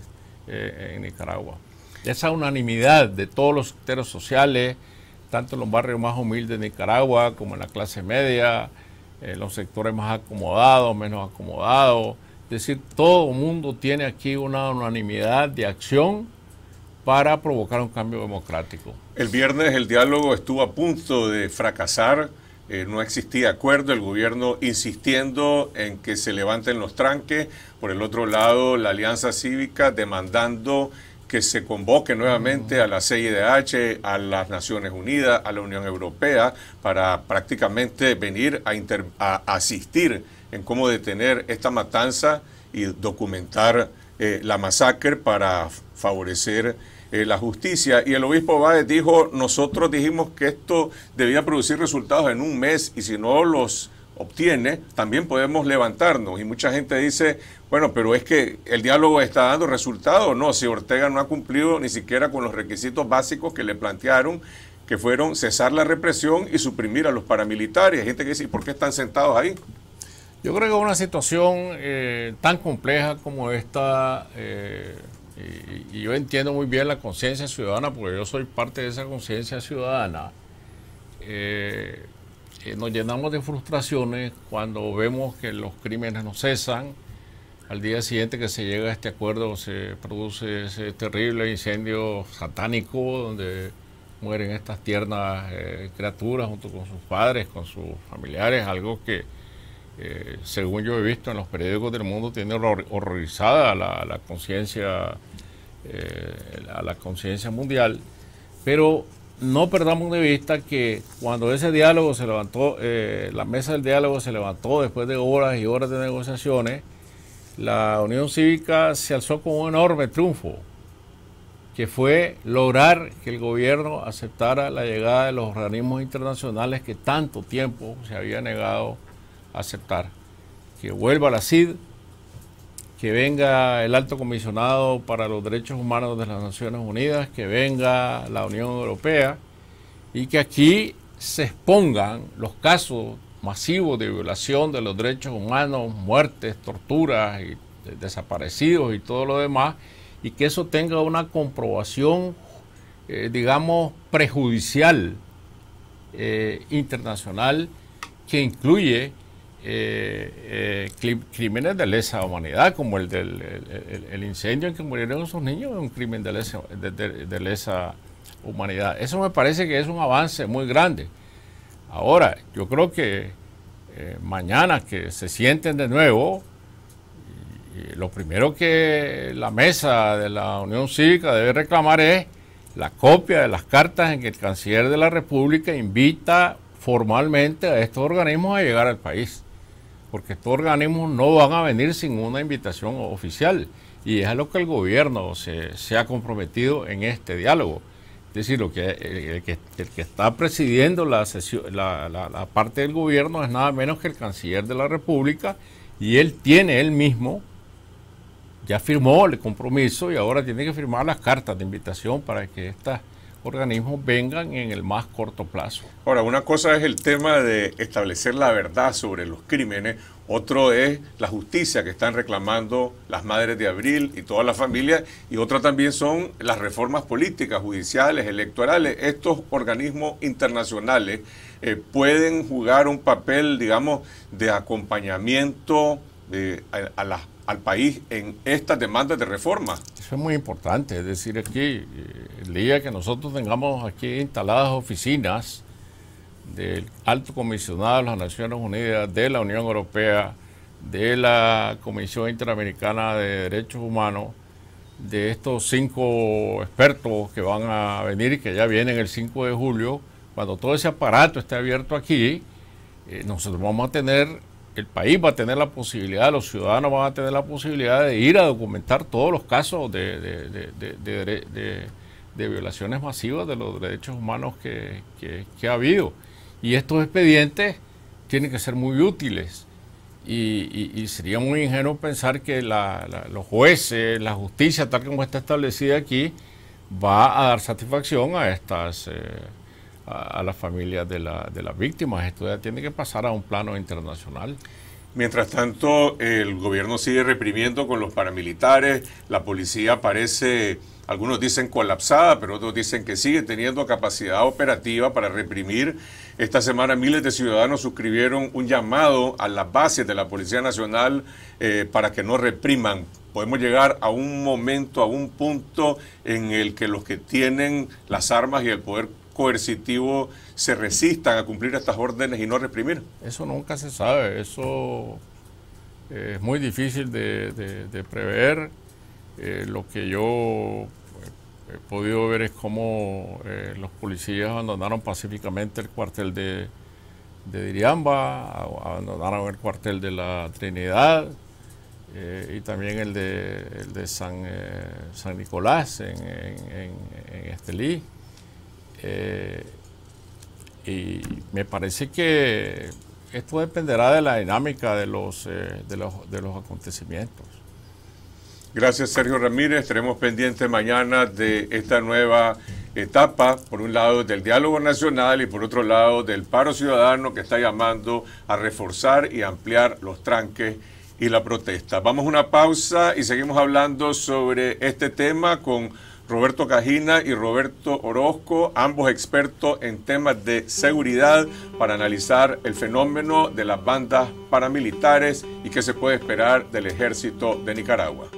eh, en Nicaragua. Esa unanimidad de todos los sectores sociales, tanto en los barrios más humildes de Nicaragua como en la clase media, en eh, los sectores más acomodados, menos acomodados, es decir, todo el mundo tiene aquí una unanimidad de acción para provocar un cambio democrático. El viernes el diálogo estuvo a punto de fracasar, eh, no existía acuerdo, el gobierno insistiendo en que se levanten los tranques, por el otro lado la Alianza Cívica demandando que se convoque nuevamente a la CIDH, a las Naciones Unidas, a la Unión Europea, para prácticamente venir a asistir en cómo detener esta matanza y documentar eh, la masacre para favorecer eh, la justicia. Y el obispo Báez dijo, nosotros dijimos que esto debía producir resultados en un mes y si no los obtiene, también podemos levantarnos. Y mucha gente dice, bueno, pero es que el diálogo está dando resultados. No, si Ortega no ha cumplido ni siquiera con los requisitos básicos que le plantearon, que fueron cesar la represión y suprimir a los paramilitares. Hay gente que dice, ¿y por qué están sentados ahí? Yo creo que una situación eh, tan compleja como esta, eh, y, yo entiendo muy bien la conciencia ciudadana, porque yo soy parte de esa conciencia ciudadana, eh, nos llenamos de frustraciones cuando vemos que los crímenes no cesan. Al día siguiente que se llega a este acuerdo se produce ese terrible incendio satánico donde mueren estas tiernas criaturas junto con sus padres, con sus familiares, algo que eh, según yo he visto en los periódicos del mundo, tiene horrorizada la, conciencia eh, la, conciencia mundial, pero no perdamos de vista que cuando ese diálogo se levantó, eh, la mesa del diálogo se levantó después de horas y horas de negociaciones, la Unión Cívica se alzó con un enorme triunfo, que fue lograr que el gobierno aceptara la llegada de los organismos internacionales que tanto tiempo se había negado aceptar. Que vuelva la CID, que venga el alto comisionado para los derechos humanos de las Naciones Unidas, que venga la Unión Europea y que aquí se expongan los casos masivos de violación de los derechos humanos, muertes, torturas desaparecidos y todo lo demás, y que eso tenga una comprobación, eh, digamos, prejudicial eh, internacional que incluye eh, eh, crímenes de lesa humanidad, como el del incendio en que murieron esos niños, es un crimen de lesa, de, lesa, humanidad. Eso me parece que es un avance muy grande. Ahora, yo creo que eh, mañana que se sienten de nuevo, lo primero que la mesa de la Unión Cívica debe reclamar es la copia de las cartas en que el canciller de la República invita formalmente a estos organismos a llegar al país porque estos organismos no van a venir sin una invitación oficial y es a lo que el gobierno se, ha comprometido en este diálogo. Es decir, lo que, el, que, está presidiendo la, parte del gobierno es nada menos que el canciller de la República y él tiene él mismo, ya firmó el compromiso y ahora tiene que firmar las cartas de invitación para que esta organismos vengan en el más corto plazo. Ahora, una cosa es el tema de establecer la verdad sobre los crímenes, otro es la justicia que están reclamando las madres de abril y todas las familias, y otra también son las reformas políticas, judiciales, electorales. Estos organismos internacionales eh, pueden jugar un papel, digamos, de acompañamiento a, al país en estas demandas de reforma. Eso es muy importante, es decir, aquí eh, el día que nosotros tengamos aquí instaladas oficinas del alto comisionado de las Naciones Unidas, de la Unión Europea, de la Comisión Interamericana de Derechos Humanos, de estos cinco expertos que van a venir y que ya vienen el 5 de julio, cuando todo ese aparato esté abierto aquí, eh, nosotros vamos a tener, el país va a tener la posibilidad, los ciudadanos van a tener la posibilidad de ir a documentar todos los casos de, de, de de violaciones masivas de los derechos humanos que, ha habido. Y estos expedientes tienen que ser muy útiles. Y, sería muy ingenuo pensar que la, los jueces, la justicia, tal como está establecida aquí, va a dar satisfacción a estas eh, a, las familias de, de las víctimas. Esto ya tiene que pasar a un plano internacional. Mientras tanto, el gobierno sigue reprimiendo con los paramilitares, la policía parece algunos dicen colapsada, pero otros dicen que sigue teniendo capacidad operativa para reprimir. Esta semana miles de ciudadanos suscribieron un llamado a las bases de la Policía Nacional eh, para que no repriman. Podemos llegar a un momento, a un punto en el que los que tienen las armas y el poder coercitivo se resistan a cumplir estas órdenes y no reprimir. Eso nunca se sabe, eso eh, es muy difícil de prever eh, lo que yo eh, he podido ver es cómo eh, los policías abandonaron pacíficamente el cuartel de, de Diriamba, abandonaron el cuartel de la Trinidad y también el de, el de San, San, Nicolás en, Estelí. y me parece que esto dependerá de la dinámica de los, de los acontecimientos. Gracias, Sergio Ramírez. Estaremos pendientes mañana de esta nueva etapa, por un lado del diálogo nacional y por otro lado del paro ciudadano que está llamando a reforzar y ampliar los tranques y la protesta. Vamos a una pausa y seguimos hablando sobre este tema con Roberto Cajina y Roberto Orozco, ambos expertos en temas de seguridad para analizar el fenómeno de las bandas paramilitares y qué se puede esperar del ejército de Nicaragua.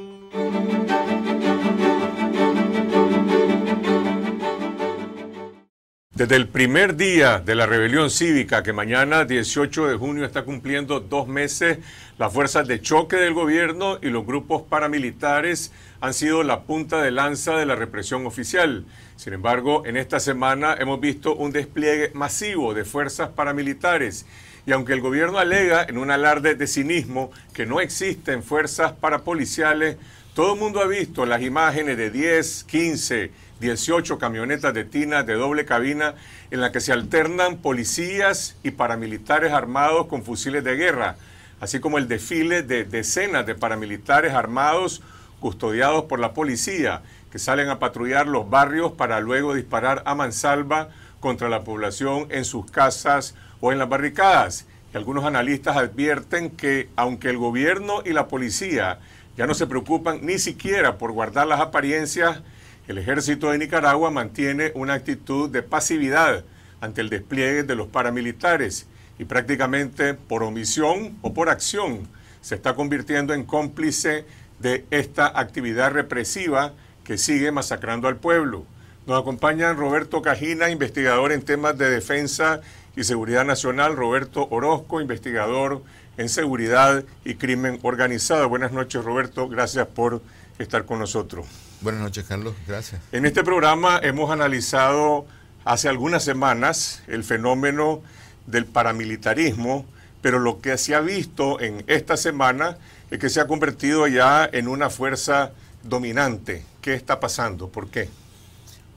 Desde el primer día de la rebelión cívica, que mañana 18 de junio está cumpliendo dos meses, las fuerzas de choque del gobierno y los grupos paramilitares han sido la punta de lanza de la represión oficial. Sin embargo, en esta semana hemos visto un despliegue masivo de fuerzas paramilitares. Y aunque el gobierno alega en un alarde de cinismo que no existen fuerzas parapoliciales, todo el mundo ha visto las imágenes de 10, 15, 18 camionetas de tina de doble cabina en las que se alternan policías y paramilitares armados con fusiles de guerra, así como el desfile de decenas de paramilitares armados custodiados por la policía que salen a patrullar los barrios para luego disparar a mansalva contra la población en sus casas o en las barricadas. Y algunos analistas advierten que aunque el gobierno y la policía ya no se preocupan ni siquiera por guardar las apariencias. El ejército de Nicaragua mantiene una actitud de pasividad ante el despliegue de los paramilitares y prácticamente por omisión o por acción se está convirtiendo en cómplice de esta actividad represiva que sigue masacrando al pueblo. Nos acompañan Roberto Cajina, investigador en temas de defensa y seguridad nacional, Roberto Orozco, investigador en seguridad y crimen organizado. Buenas noches, Roberto. Gracias por estar con nosotros. Buenas noches, Carlos. Gracias. En este programa hemos analizado hace algunas semanas el fenómeno del paramilitarismo, pero lo que se ha visto en esta semana es que se ha convertido ya en una fuerza dominante. ¿Qué está pasando? ¿Por qué?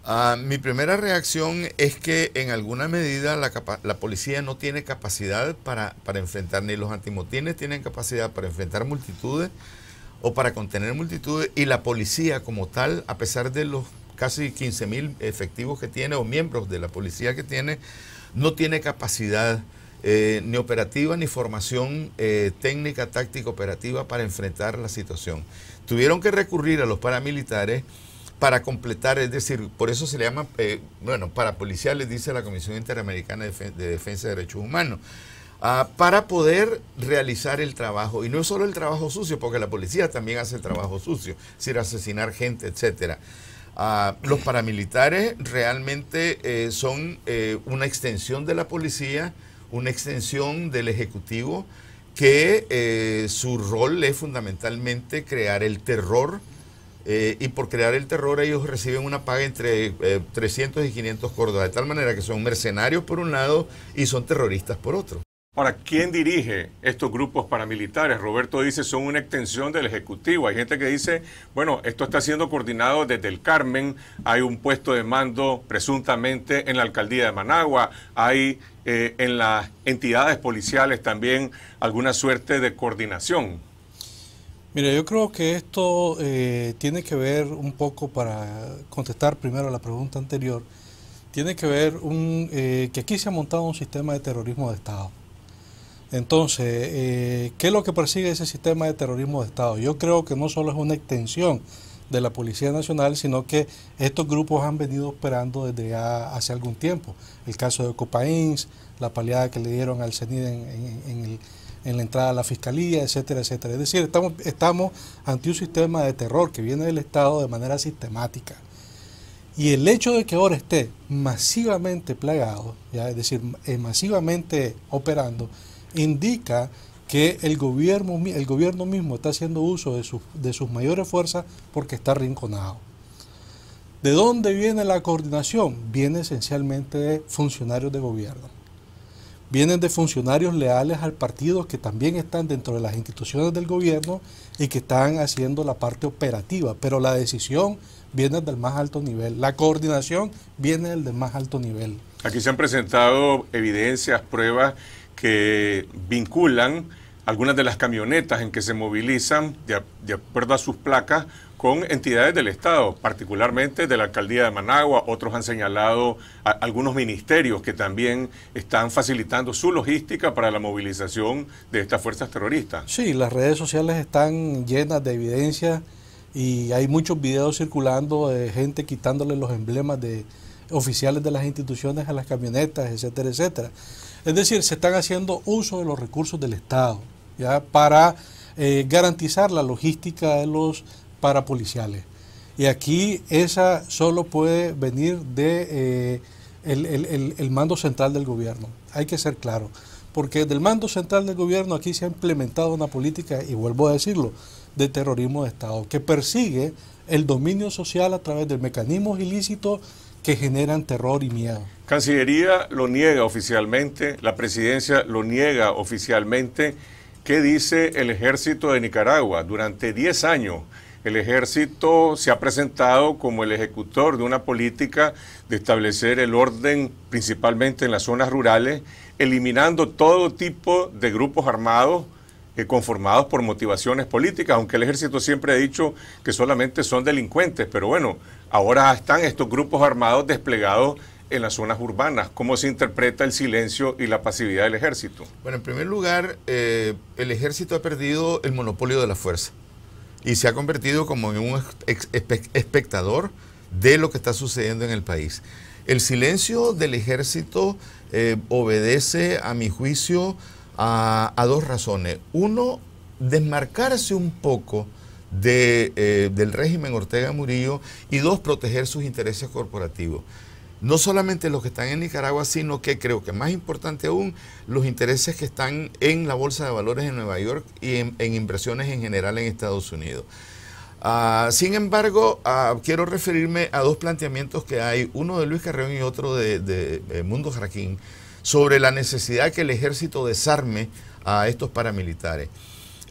Ah, mi primera reacción es que en alguna medida la, policía no tiene capacidad para, enfrentar, ni los antimotines tienen capacidad para enfrentar multitudes o para contener multitudes, y la policía como tal, a pesar de los casi 15.000 efectivos que tiene o miembros de la policía que tiene, no tiene capacidad eh, ni operativa ni formación eh, técnica, táctica, operativa para enfrentar la situación. Tuvieron que recurrir a los paramilitares para completar, es decir, por eso se le llama, eh, bueno, para les dice la Comisión Interamericana de, Defensa de Derechos Humanos, ah, para poder realizar el trabajo, y no es solo el trabajo sucio, porque la policía también hace trabajo sucio, es decir, asesinar gente, etcétera. Ah, los paramilitares realmente eh, son eh, una extensión de la policía, una extensión del Ejecutivo, que su rol es fundamentalmente crear el terror, eh, y por crear el terror ellos reciben una paga entre 300 eh, y 500 córdobas, de tal manera que son mercenarios por un lado y son terroristas por otro. Ahora, ¿quién dirige estos grupos paramilitares? Roberto dice, son una extensión del Ejecutivo. Hay gente que dice, bueno, esto está siendo coordinado desde el Carmen, hay un puesto de mando presuntamente en la alcaldía de Managua, hay eh, en las entidades policiales también alguna suerte de coordinación. Mira, yo creo que esto eh, tiene que ver un poco para contestar primero la pregunta anterior, tiene que ver un, eh, que aquí se ha montado un sistema de terrorismo de Estado. Entonces, eh, ¿qué es lo que persigue ese sistema de terrorismo de Estado? Yo creo que no solo es una extensión de la Policía Nacional, sino que estos grupos han venido operando desde ya hace algún tiempo. El caso de Copains, la paliada que le dieron al CENID e e en el en la entrada a la fiscalía, etcétera, etcétera. Es decir, estamos, ante un sistema de terror que viene del Estado de manera sistemática. Y el hecho de que ahora esté masivamente plagado, es decir, eh, masivamente operando, indica que el gobierno, el gobierno mismo está haciendo uso de sus, de sus mayores fuerzas porque está rinconado. ¿De dónde viene la coordinación? Viene esencialmente de funcionarios de gobierno vienen de funcionarios leales al partido que también están dentro de las instituciones del gobierno y que están haciendo la parte operativa, pero la decisión viene del más alto nivel, la coordinación viene del más alto nivel. Aquí se han presentado evidencias, pruebas que vinculan algunas de las camionetas en que se movilizan, de, acuerdo a sus placas, con entidades del Estado, particularmente de la alcaldía de Managua. Otros han señalado algunos ministerios que también están facilitando su logística para la movilización de estas fuerzas terroristas. Sí, las redes sociales están llenas de evidencia y hay muchos videos circulando de gente quitándole los emblemas de oficiales de las instituciones a las camionetas, etcétera, etcétera. Es decir, se están haciendo uso de los recursos del Estado ya para eh, garantizar la logística de los ...para policiales... Y aquí esa solo puede venir de eh, el, mando central del gobierno. Hay que ser claro. Porque del mando central del gobierno aquí se ha implementado una política, y vuelvo a decirlo, de terrorismo de Estado, que persigue el dominio social a través de mecanismos ilícitos que generan terror y miedo. Cancillería lo niega oficialmente, la presidencia lo niega oficialmente. ¿Qué dice el ejército de Nicaragua? Durante 10 años el ejército se ha presentado como el ejecutor de una política de establecer el orden principalmente en las zonas rurales, eliminando todo tipo de grupos armados eh, conformados por motivaciones políticas, aunque el ejército siempre ha dicho que solamente son delincuentes, pero bueno, ahora están estos grupos armados desplegados en las zonas urbanas. ¿Cómo se interpreta el silencio y la pasividad del ejército? Bueno, en primer lugar, eh, el ejército ha perdido el monopolio de la fuerza y se ha convertido como en un espectador de lo que está sucediendo en el país. El silencio del ejército eh, obedece, a mi juicio, a, dos razones. Uno, desmarcarse un poco eh, del régimen Ortega Murillo y dos, proteger sus intereses corporativos no solamente los que están en Nicaragua, sino que creo que más importante aún, los intereses que están en la Bolsa de Valores en Nueva York y en, inversiones en general en Estados Unidos. Ah, sin embargo, ah, quiero referirme a dos planteamientos que hay, uno de Luis Carreón y otro de, eh, Mundo Jarquín, sobre la necesidad que el ejército desarme a estos paramilitares.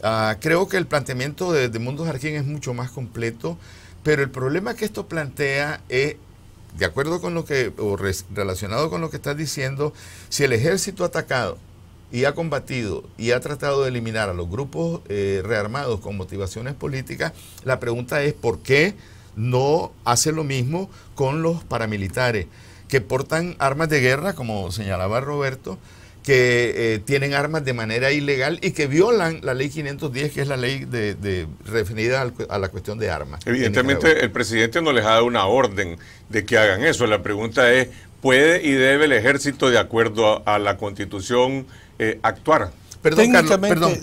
Ah, creo que el planteamiento de, Mundo Jarquín es mucho más completo, pero el problema que esto plantea es de acuerdo con lo que, o relacionado con lo que estás diciendo, si el ejército ha atacado y ha combatido y ha tratado de eliminar a los grupos eh, rearmados con motivaciones políticas, la pregunta es por qué no hace lo mismo con los paramilitares que portan armas de guerra, como señalaba Roberto, que eh, tienen armas de manera ilegal y que violan la ley 510, que es la ley de, a la cuestión de armas. Evidentemente el presidente no les ha dado una orden de que hagan eso. La pregunta es, ¿puede y debe el ejército, de acuerdo a, la constitución, eh, actuar? Perdón, Carlos, perdón.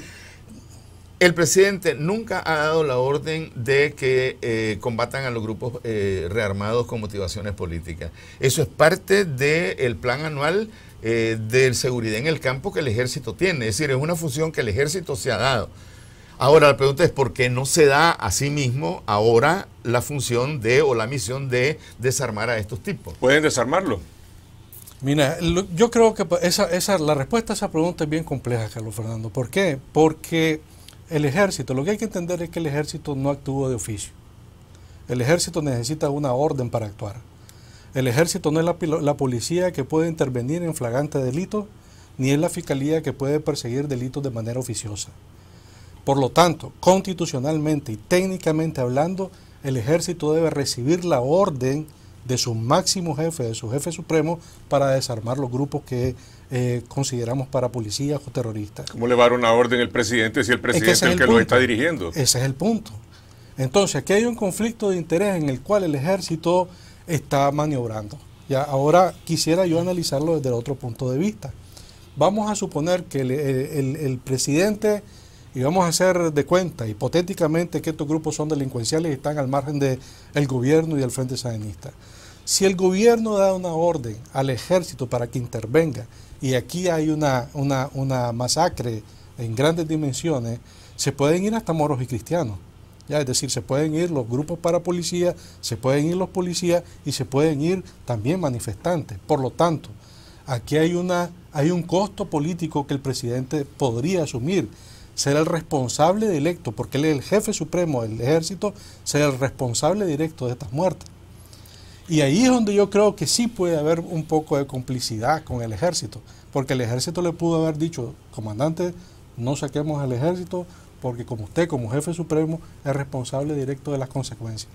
El presidente nunca ha dado la orden de que eh, combatan a los grupos rearmados con motivaciones políticas. Eso es parte del plan anual eh, de seguridad en el campo que el ejército tiene. Es decir, es una función que el ejército se ha dado. Ahora la pregunta es por qué no se da a sí mismo ahora la función de o la misión de desarmar a estos tipos. Pueden desarmarlo. Mira, yo creo que esa, la respuesta a esa pregunta es bien compleja, Carlos Fernando. ¿Por qué? Porque el ejército, lo que hay que entender es que el ejército no actúa de oficio. El ejército necesita una orden para actuar. El ejército no es la, policía que puede intervenir en flagrante delito, ni es la fiscalía que puede perseguir delitos de manera oficiosa. Por lo tanto, constitucionalmente y técnicamente hablando, el ejército debe recibir la orden de su máximo jefe, de su jefe supremo, para desarmar los grupos que eh, consideramos para policías o terroristas. ¿Cómo le va a dar una orden el presidente si el presidente es, el, que lo está dirigiendo? Ese es el punto. Entonces, aquí hay un conflicto de interés en el cual el ejército está maniobrando. Ya, ahora quisiera yo analizarlo desde el otro punto de vista. Vamos a suponer que el, presidente, y vamos a hacer de cuenta hipotéticamente que estos grupos son delincuenciales y están al margen del el gobierno y del Frente Sandinista. Si el gobierno da una orden al ejército para que intervenga, y aquí hay una, una, una masacre en grandes dimensiones, se pueden ir hasta moros y cristianos. Es decir, se pueden ir los grupos para policía, se pueden ir los policías y se pueden ir también manifestantes. Por lo tanto, aquí hay, una, hay un costo político que el presidente podría asumir. Ser el responsable directo, electo, porque él es el jefe supremo del ejército, ser el responsable directo de estas muertes. Y ahí es donde yo creo que sí puede haber un poco de complicidad con el ejército, porque el ejército le pudo haber dicho, comandante, no saquemos al ejército, porque como usted, como jefe supremo, es responsable directo de las consecuencias.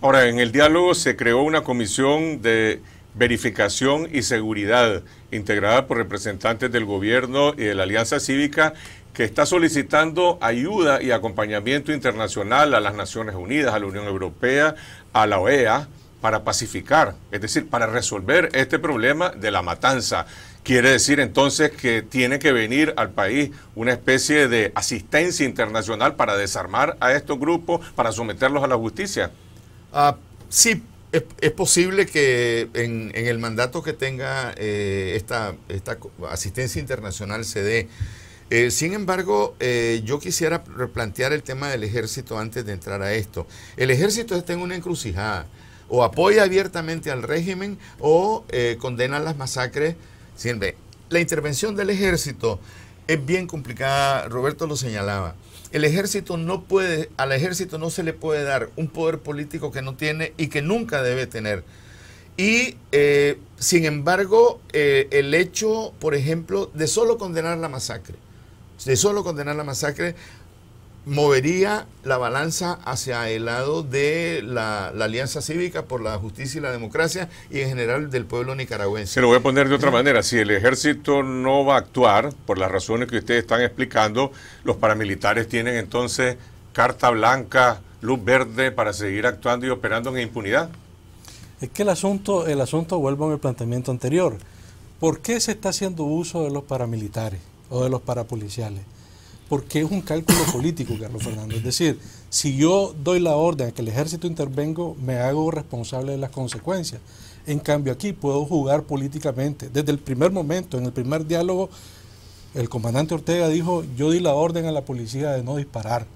Ahora, en el diálogo se creó una comisión de verificación y seguridad integrada por representantes del gobierno y de la Alianza Cívica que está solicitando ayuda y acompañamiento internacional a las Naciones Unidas, a la Unión Europea, a la OEA, para pacificar, es decir, para resolver este problema de la matanza. Quiere decir entonces que tiene que venir al país una especie de asistencia internacional para desarmar a estos grupos, para someterlos a la justicia. Ah, sí, es, posible que en, el mandato que tenga eh, esta, esta, asistencia internacional se dé. Eh, sin embargo, eh, yo quisiera replantear el tema del ejército antes de entrar a esto. El ejército está en una encrucijada. O apoya abiertamente al régimen o condena las masacres Siempre. La intervención del ejército es bien complicada, Roberto lo señalaba. El ejército no puede, al ejército no se le puede dar un poder político que no tiene y que nunca debe tener. Y eh, sin embargo, eh, el hecho, por ejemplo, de solo condenar la masacre, de solo condenar la masacre, movería la balanza hacia el lado de la, Alianza Cívica por la Justicia y la Democracia y en general del pueblo nicaragüense. Se lo voy a poner de otra manera. Si el ejército no va a actuar por las razones que ustedes están explicando, los paramilitares tienen entonces carta blanca, luz verde para seguir actuando y operando en impunidad. Es que el asunto, el asunto vuelvo a mi planteamiento anterior. ¿Por qué se está haciendo uso de los paramilitares o de los parapoliciales? porque es un cálculo político, Carlos Fernando. Es decir, si yo doy la orden a que el ejército intervenga, me hago responsable de las consecuencias. En cambio, aquí puedo jugar políticamente. Desde el primer momento, en el primer diálogo, el comandante Ortega dijo, yo di la orden a la policía de no disparar.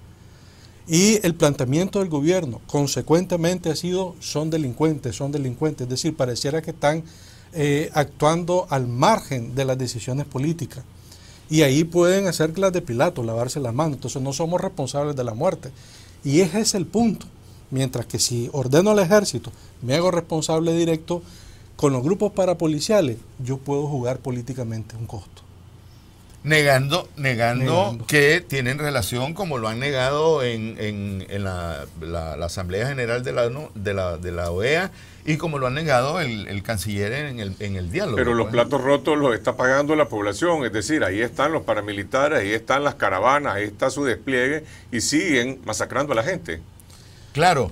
Y el planteamiento del gobierno, consecuentemente, ha sido, son delincuentes, son delincuentes. Es decir, pareciera que están eh, actuando al margen de las decisiones políticas. Y ahí pueden hacer clases de Pilato, lavarse las manos. Entonces no somos responsables de la muerte. Y ese es el punto. Mientras que si ordeno al ejército, me hago responsable directo, con los grupos parapoliciales yo puedo jugar políticamente un costo negando, negando, que tienen relación, como lo han negado en, la, Asamblea General de la, de la, OEA e y como lo han negado el, el canciller en el, en el, diálogo. Pero los pues. platos rotos los está pagando la población, es decir, ahí están los paramilitares, ahí están las caravanas, ahí está su despliegue y siguen masacrando a la gente. Claro,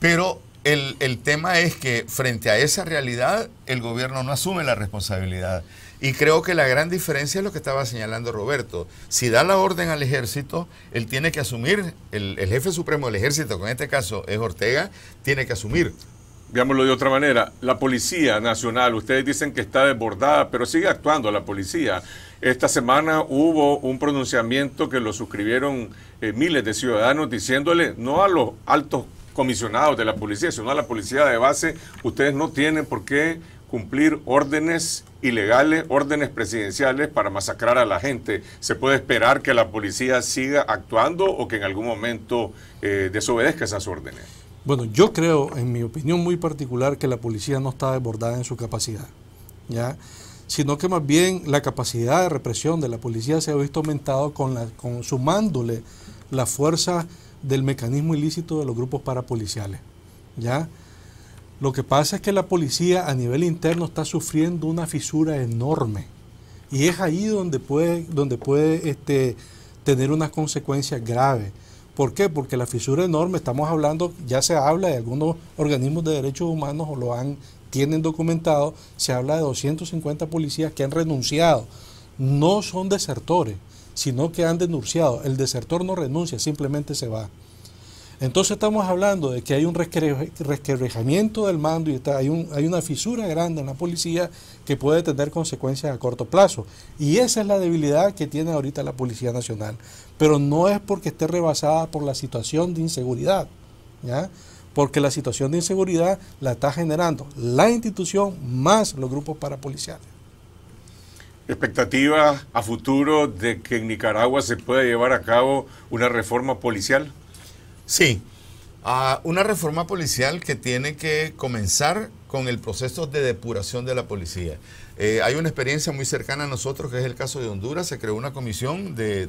pero el, tema es que frente a esa realidad el gobierno no asume la responsabilidad. Y creo que la gran diferencia es lo que estaba señalando Roberto. Si da la orden al ejército, él tiene que asumir, el, jefe supremo del ejército, que en este caso es Ortega, tiene que asumir. Veámoslo de otra manera, la Policía Nacional, ustedes dicen que está desbordada, pero sigue actuando la policía. Esta semana hubo un pronunciamiento que lo suscribieron eh, miles de ciudadanos diciéndole no a los altos comisionados de la policía, sino a la policía de base, ustedes no tienen por qué cumplir órdenes ilegales, órdenes presidenciales para masacrar a la gente. ¿Se puede esperar que la policía siga actuando o que en algún momento eh, desobedezca esas órdenes? Bueno, yo creo, en mi opinión muy particular, que la policía no está desbordada en su capacidad, ¿ya? sino que más bien la capacidad de represión de la policía se ha visto aumentado con, la, con sumándole la fuerza del mecanismo ilícito de los grupos parapoliciales. ¿ya? Lo que pasa es que la policía a nivel interno está sufriendo una fisura enorme y es ahí donde puede, donde puede este, tener unas consecuencias graves. ¿Por qué? Porque la fisura enorme, estamos hablando, ya se habla de algunos organismos de derechos humanos o lo han, tienen documentado, se habla de 250 policías que han renunciado. No son desertores, sino que han denunciado. El desertor no renuncia, simplemente se va. Entonces estamos hablando de que hay un resquebrejamiento del mando y está, hay, un, hay, una fisura grande en la policía que puede tener consecuencias a corto plazo. Y esa es la debilidad que tiene ahorita la Policía Nacional. Pero no es porque esté rebasada por la situación de inseguridad, porque la situación de inseguridad la está generando la institución más los grupos parapoliciales expectativas a futuro de que en Nicaragua se pueda llevar a cabo una reforma policial? Sí, ah, una reforma policial que tiene que comenzar con el proceso de depuración de la policía. Eh, hay una experiencia muy cercana a nosotros, que es el caso de Honduras. Se creó una comisión de,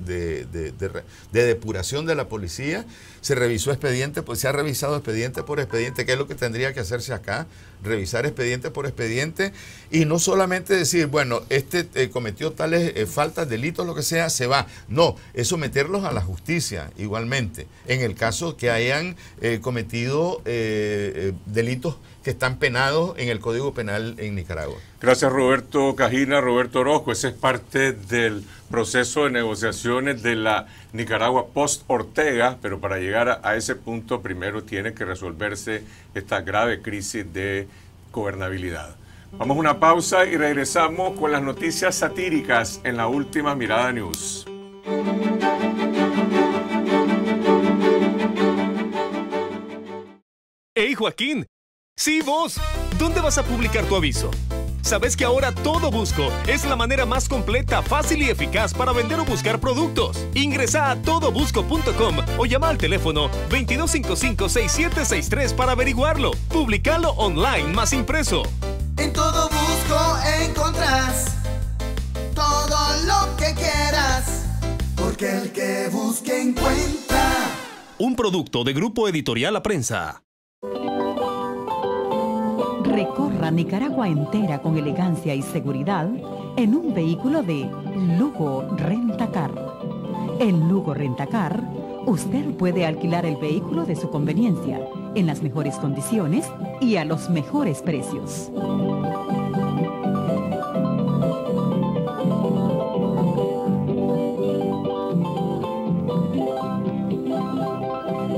depuración de la policía. Se revisó expediente, pues se ha revisado expediente por expediente, que es lo que tendría que hacerse acá, revisar expediente por expediente y no solamente decir, bueno, este eh, cometió tales eh, faltas, delitos, lo que sea, se va. No, es someterlos a la justicia igualmente, en el caso que hayan cometido delitos que están penados en el Código Penal en Nicaragua. Gracias Roberto Cajina, Roberto Orozco. Ese es parte del proceso de negociaciones de la Nicaragua post-Ortega, pero para llegar a, ese punto primero tiene que resolverse esta grave crisis de gobernabilidad. Vamos a una pausa y regresamos con las noticias satíricas en la última Mirada News. ¡Hey Joaquín! ¡Sí vos! ¿Dónde vas a publicar tu aviso? ¿Sabes que ahora Todo Busco es la manera más completa, fácil y eficaz para vender o buscar productos? Ingresa a todobusco.com o llama al teléfono 2255-6763 para averiguarlo. Publicalo online más impreso. En Todo Busco encontrás todo lo que quieras, porque el que busque encuentra. Un producto de Grupo Editorial La Prensa. Recorra Nicaragua entera con elegancia y seguridad en un vehículo de Lugo Rentacar. En Lugo Rentacar, usted puede alquilar el vehículo de su conveniencia, en las mejores condiciones y a los mejores precios.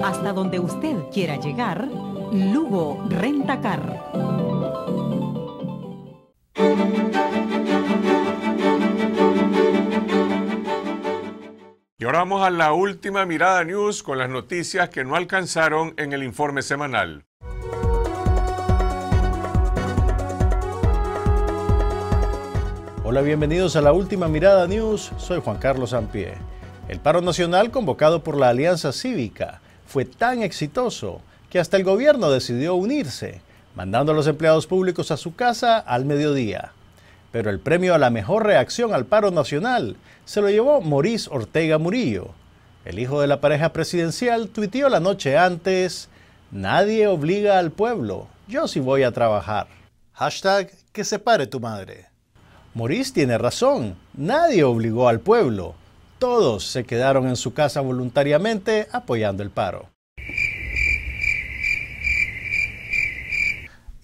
Hasta donde usted quiera llegar, Lugo Rentacar. Y ahora vamos a la última mirada news con las noticias que no alcanzaron en el informe semanal. Hola, bienvenidos a la última mirada news. Soy Juan Carlos Ampie. El paro nacional convocado por la Alianza Cívica fue tan exitoso que hasta el gobierno decidió unirse, mandando a los empleados públicos a su casa al mediodía. Pero el premio a la mejor reacción al paro nacional se lo llevó Maurice Ortega Murillo. El hijo de la pareja presidencial tuiteó la noche antes, Nadie obliga al pueblo, yo sí voy a trabajar. Hashtag que se tu madre. Maurice tiene razón, nadie obligó al pueblo. Todos se quedaron en su casa voluntariamente apoyando el paro.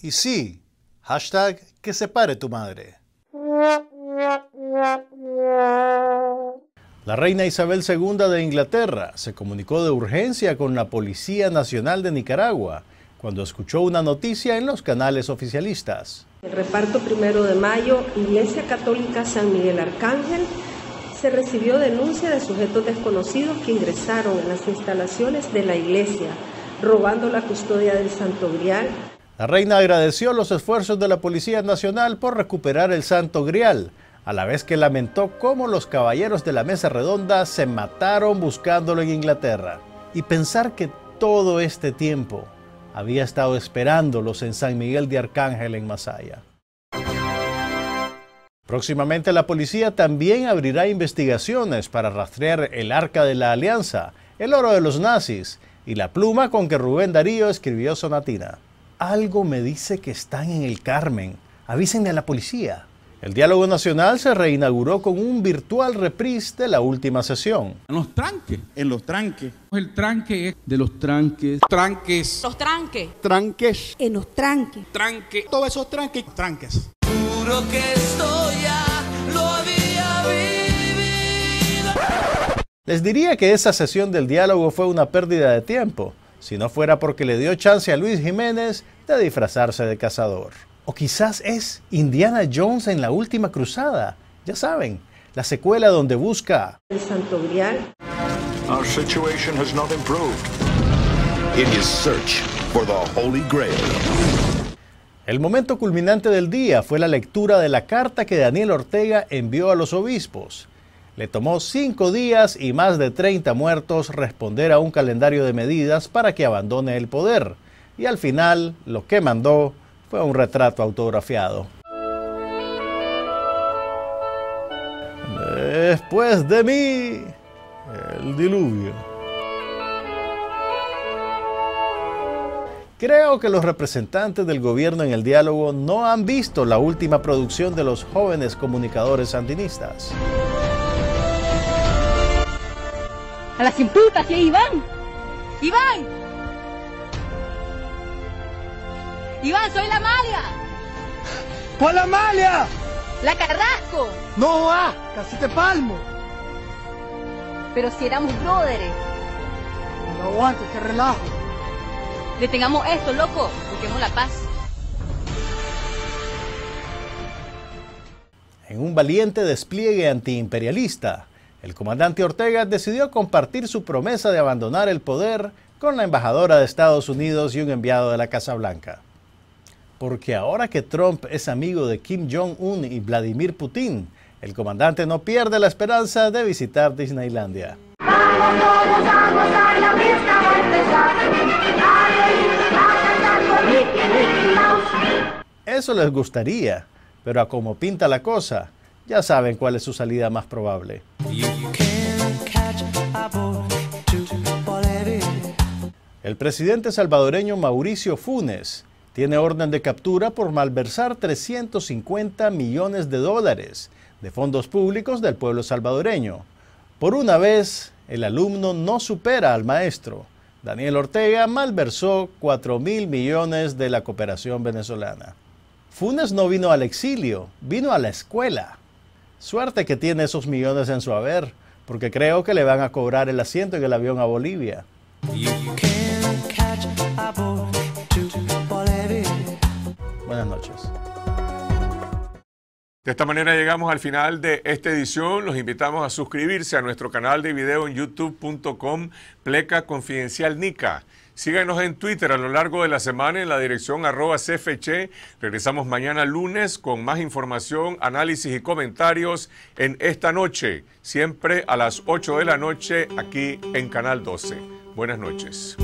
Y sí, hashtag que se pare tu madre. La reina Isabel II de Inglaterra se comunicó de urgencia con la Policía Nacional de Nicaragua cuando escuchó una noticia en los canales oficialistas. El reparto primero de mayo, Iglesia Católica San Miguel Arcángel, se recibió denuncia de sujetos desconocidos que ingresaron en las instalaciones de la iglesia, robando la custodia del Santo Grial, la reina agradeció los esfuerzos de la Policía Nacional por recuperar el Santo Grial, a la vez que lamentó cómo los caballeros de la Mesa Redonda se mataron buscándolo en Inglaterra. Y pensar que todo este tiempo había estado esperándolos en San Miguel de Arcángel en Masaya. Próximamente la policía también abrirá investigaciones para rastrear el arca de la alianza, el oro de los nazis y la pluma con que Rubén Darío escribió Sonatina algo me dice que están en el Carmen. Avísenle a la policía. El diálogo nacional se reinauguró con un virtual reprise de la última sesión. En los tranques. En los tranques. El tranque de los tranques. Tranques. Los tranques. Tranques. En los tranques. Tranque. Todos esos tranques. Tranques. Juro que esto ya lo había vivido. Les diría que esa sesión del diálogo fue una pérdida de tiempo si no fuera porque le dio chance a Luis Jiménez de disfrazarse de cazador. O quizás es Indiana Jones en la última cruzada, ya saben, la secuela donde busca... El santo grial. El momento culminante del día fue la lectura de la carta que Daniel Ortega envió a los obispos. Le tomó cinco días y más de 30 muertos responder a un calendario de medidas para que abandone el poder. Y al final, lo que mandó fue un retrato autografiado. Después de mí, el diluvio. Creo que los representantes del gobierno en el diálogo no han visto la última producción de los jóvenes comunicadores sandinistas a las imputas, y Iván. Iván. Iván, soy la Malia. ¿Cuál malia! La Carrasco. No, ah, casi te palmo. Pero si éramos brotheres. No aguanto, qué este relajo. Detengamos esto, loco. Busquemos la paz. En un valiente despliegue antiimperialista, el comandante Ortega decidió compartir su promesa de abandonar el poder con la embajadora de Estados Unidos y un enviado de la Casa Blanca. Porque ahora que Trump es amigo de Kim Jong-un y Vladimir Putin, el comandante no pierde la esperanza de visitar Disneylandia. Eso les gustaría, pero a como pinta la cosa, ya saben cuál es su salida más probable. El presidente salvadoreño Mauricio Funes tiene orden de captura por malversar 350 millones de dólares de fondos públicos del pueblo salvadoreño. Por una vez, el alumno no supera al maestro. Daniel Ortega malversó 4 mil millones de la cooperación venezolana. Funes no vino al exilio, vino a la escuela. Suerte que tiene esos millones en su haber, porque creo que le van a cobrar el asiento y el avión a Bolivia. Buenas noches. De esta manera llegamos al final de esta edición. Los invitamos a suscribirse a nuestro canal de video en youtube.com pleca confidencial Nica. Síganos en Twitter a lo largo de la semana en la dirección arroba CFC. Regresamos mañana lunes con más información, análisis y comentarios en esta noche, siempre a las 8 de la noche aquí en Canal 12. Buenas noches.